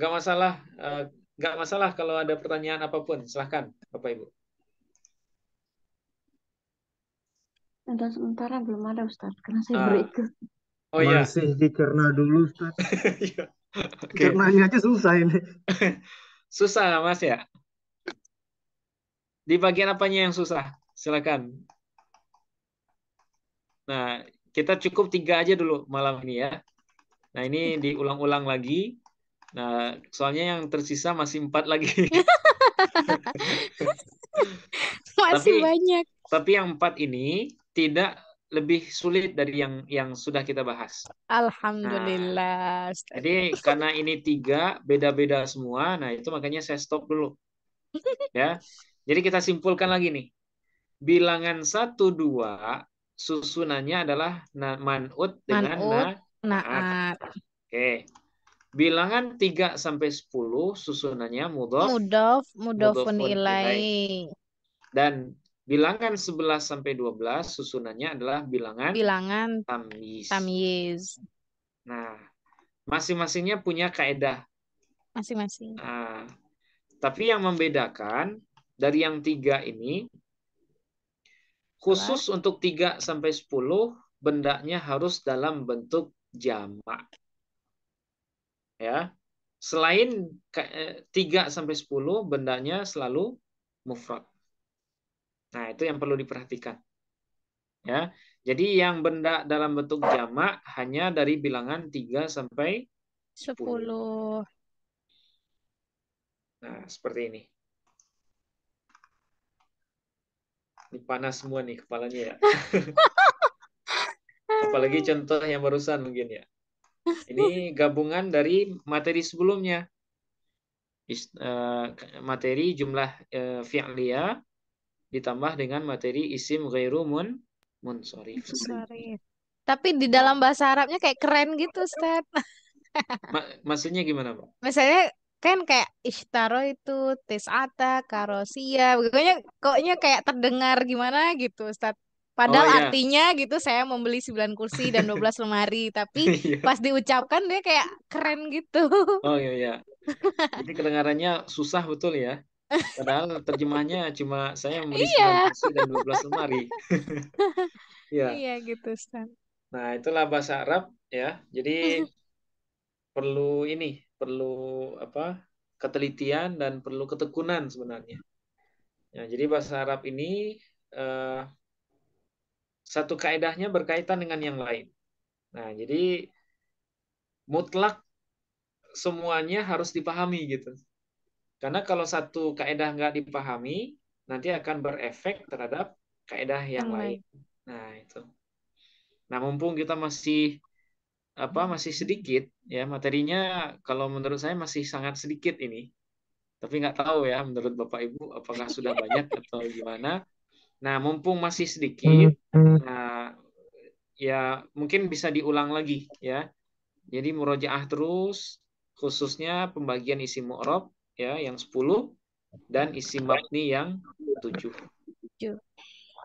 Nggak masalah, eh, nggak masalah kalau ada pertanyaan apapun. Silahkan, Bapak Ibu. Untuk sementara belum ada Ustaz, karena saya uh, berikut Oh iya. Masih dicerna dulu Ustaz. Iya. okay. Cernanya aja susah ini. susah Mas ya? Di bagian apanya yang susah? Silakan. Nah, kita cukup tiga aja dulu malam ini ya. Nah, ini diulang-ulang lagi. Nah, soalnya yang tersisa masih empat lagi. masih tapi, banyak. Tapi yang empat ini tidak lebih sulit dari yang yang sudah kita bahas. Alhamdulillah. Nah, jadi karena ini tiga beda-beda semua, nah itu makanya saya stop dulu. Ya. Jadi kita simpulkan lagi nih. Bilangan satu dua susunannya adalah manut dengan man na naat. Oke. Okay. Bilangan 3 sampai 10 susunannya mudhof mudhof mudhofun ilai. Dan bilangan 11 sampai 12 susunannya adalah bilangan bilangan tamyiz. Tamyiz. Nah, masing-masingnya punya kaedah masing-masing. Nah, tapi yang membedakan dari yang tiga ini khusus Apa? untuk 3 sampai 10 bendanya harus dalam bentuk jamak ya selain eh, tiga sampai 10 bendanya selalu mufrad. Nah, itu yang perlu diperhatikan. Ya. Jadi yang benda dalam bentuk jamak hanya dari bilangan 3 sampai 10. 10. Nah, seperti ini. Ini panas semua nih kepalanya ya. Apalagi contoh yang barusan mungkin ya. Ini gabungan dari materi sebelumnya. Is, uh, materi jumlah uh, fi'liya ditambah dengan materi isim ghairu mun Sorry, Tapi di dalam bahasa Arabnya kayak keren gitu, Ustaz. Ma maksudnya gimana, Pak? Misalnya kan kayak Ishtaro itu Tisata, Karosia, pokoknya koknya kayak terdengar gimana gitu, Ustaz. Padahal oh, iya. artinya gitu saya membeli 9 kursi dan 12 lemari, tapi iya. pas diucapkan dia kayak keren gitu. Oh iya iya. Jadi kedengarannya susah betul ya. Padahal terjemahannya cuma saya membeli iya. 9 kursi dan 12 lemari. Iya. Iya gitu, Stan. Nah, itulah bahasa Arab ya. Jadi mm-hmm. perlu ini, perlu apa? ketelitian dan perlu ketekunan sebenarnya. Ya, jadi bahasa Arab ini uh, satu kaedahnya berkaitan dengan yang lain. Nah, jadi mutlak semuanya harus dipahami gitu. Karena kalau satu kaedah nggak dipahami, nanti akan berefek terhadap kaedah yang hmm. lain. Nah, itu. Nah, mumpung kita masih apa masih sedikit ya materinya kalau menurut saya masih sangat sedikit ini. Tapi nggak tahu ya menurut Bapak Ibu apakah sudah banyak atau gimana. Nah, mumpung masih sedikit, hmm, hmm. nah, ya mungkin bisa diulang lagi ya. Jadi murojaah terus, khususnya pembagian isi mu'rob ya yang 10 dan isi makni yang 7.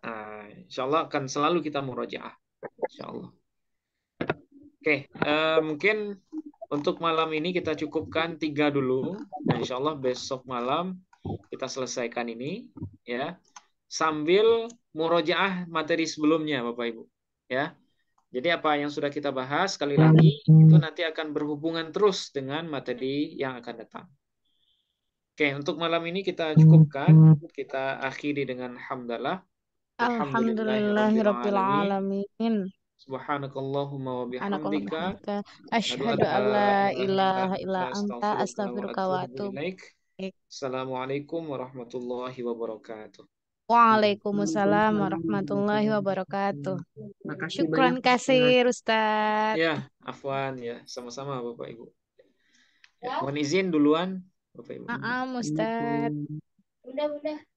Nah, insya Allah akan selalu kita murojaah. Insya Allah. Oke, eh, mungkin untuk malam ini kita cukupkan tiga dulu. Nah, insya Allah besok malam kita selesaikan ini ya sambil murojaah materi sebelumnya Bapak Ibu ya. Jadi apa yang sudah kita bahas sekali hmm. lagi itu nanti akan berhubungan terus dengan materi yang akan datang. Oke, untuk malam ini kita cukupkan. Hmm. Kita akhiri dengan hamdalah. Alhamdulillahirabbil alamin. Subhanakallahumma wa bihamdika asyhadu an la ilaha illa anta astaghfiruka wa atubu ilaik. Assalamualaikum warahmatullahi wabarakatuh. Waalaikumsalam warahmatullahi wabarakatuh. Makasih Syukran banyak. kasir Ustaz. Ya, afwan ya. Sama-sama Bapak Ibu. Ya, ya. mohon izin duluan Bapak Ibu. Maaf Ustaz. Udah, udah.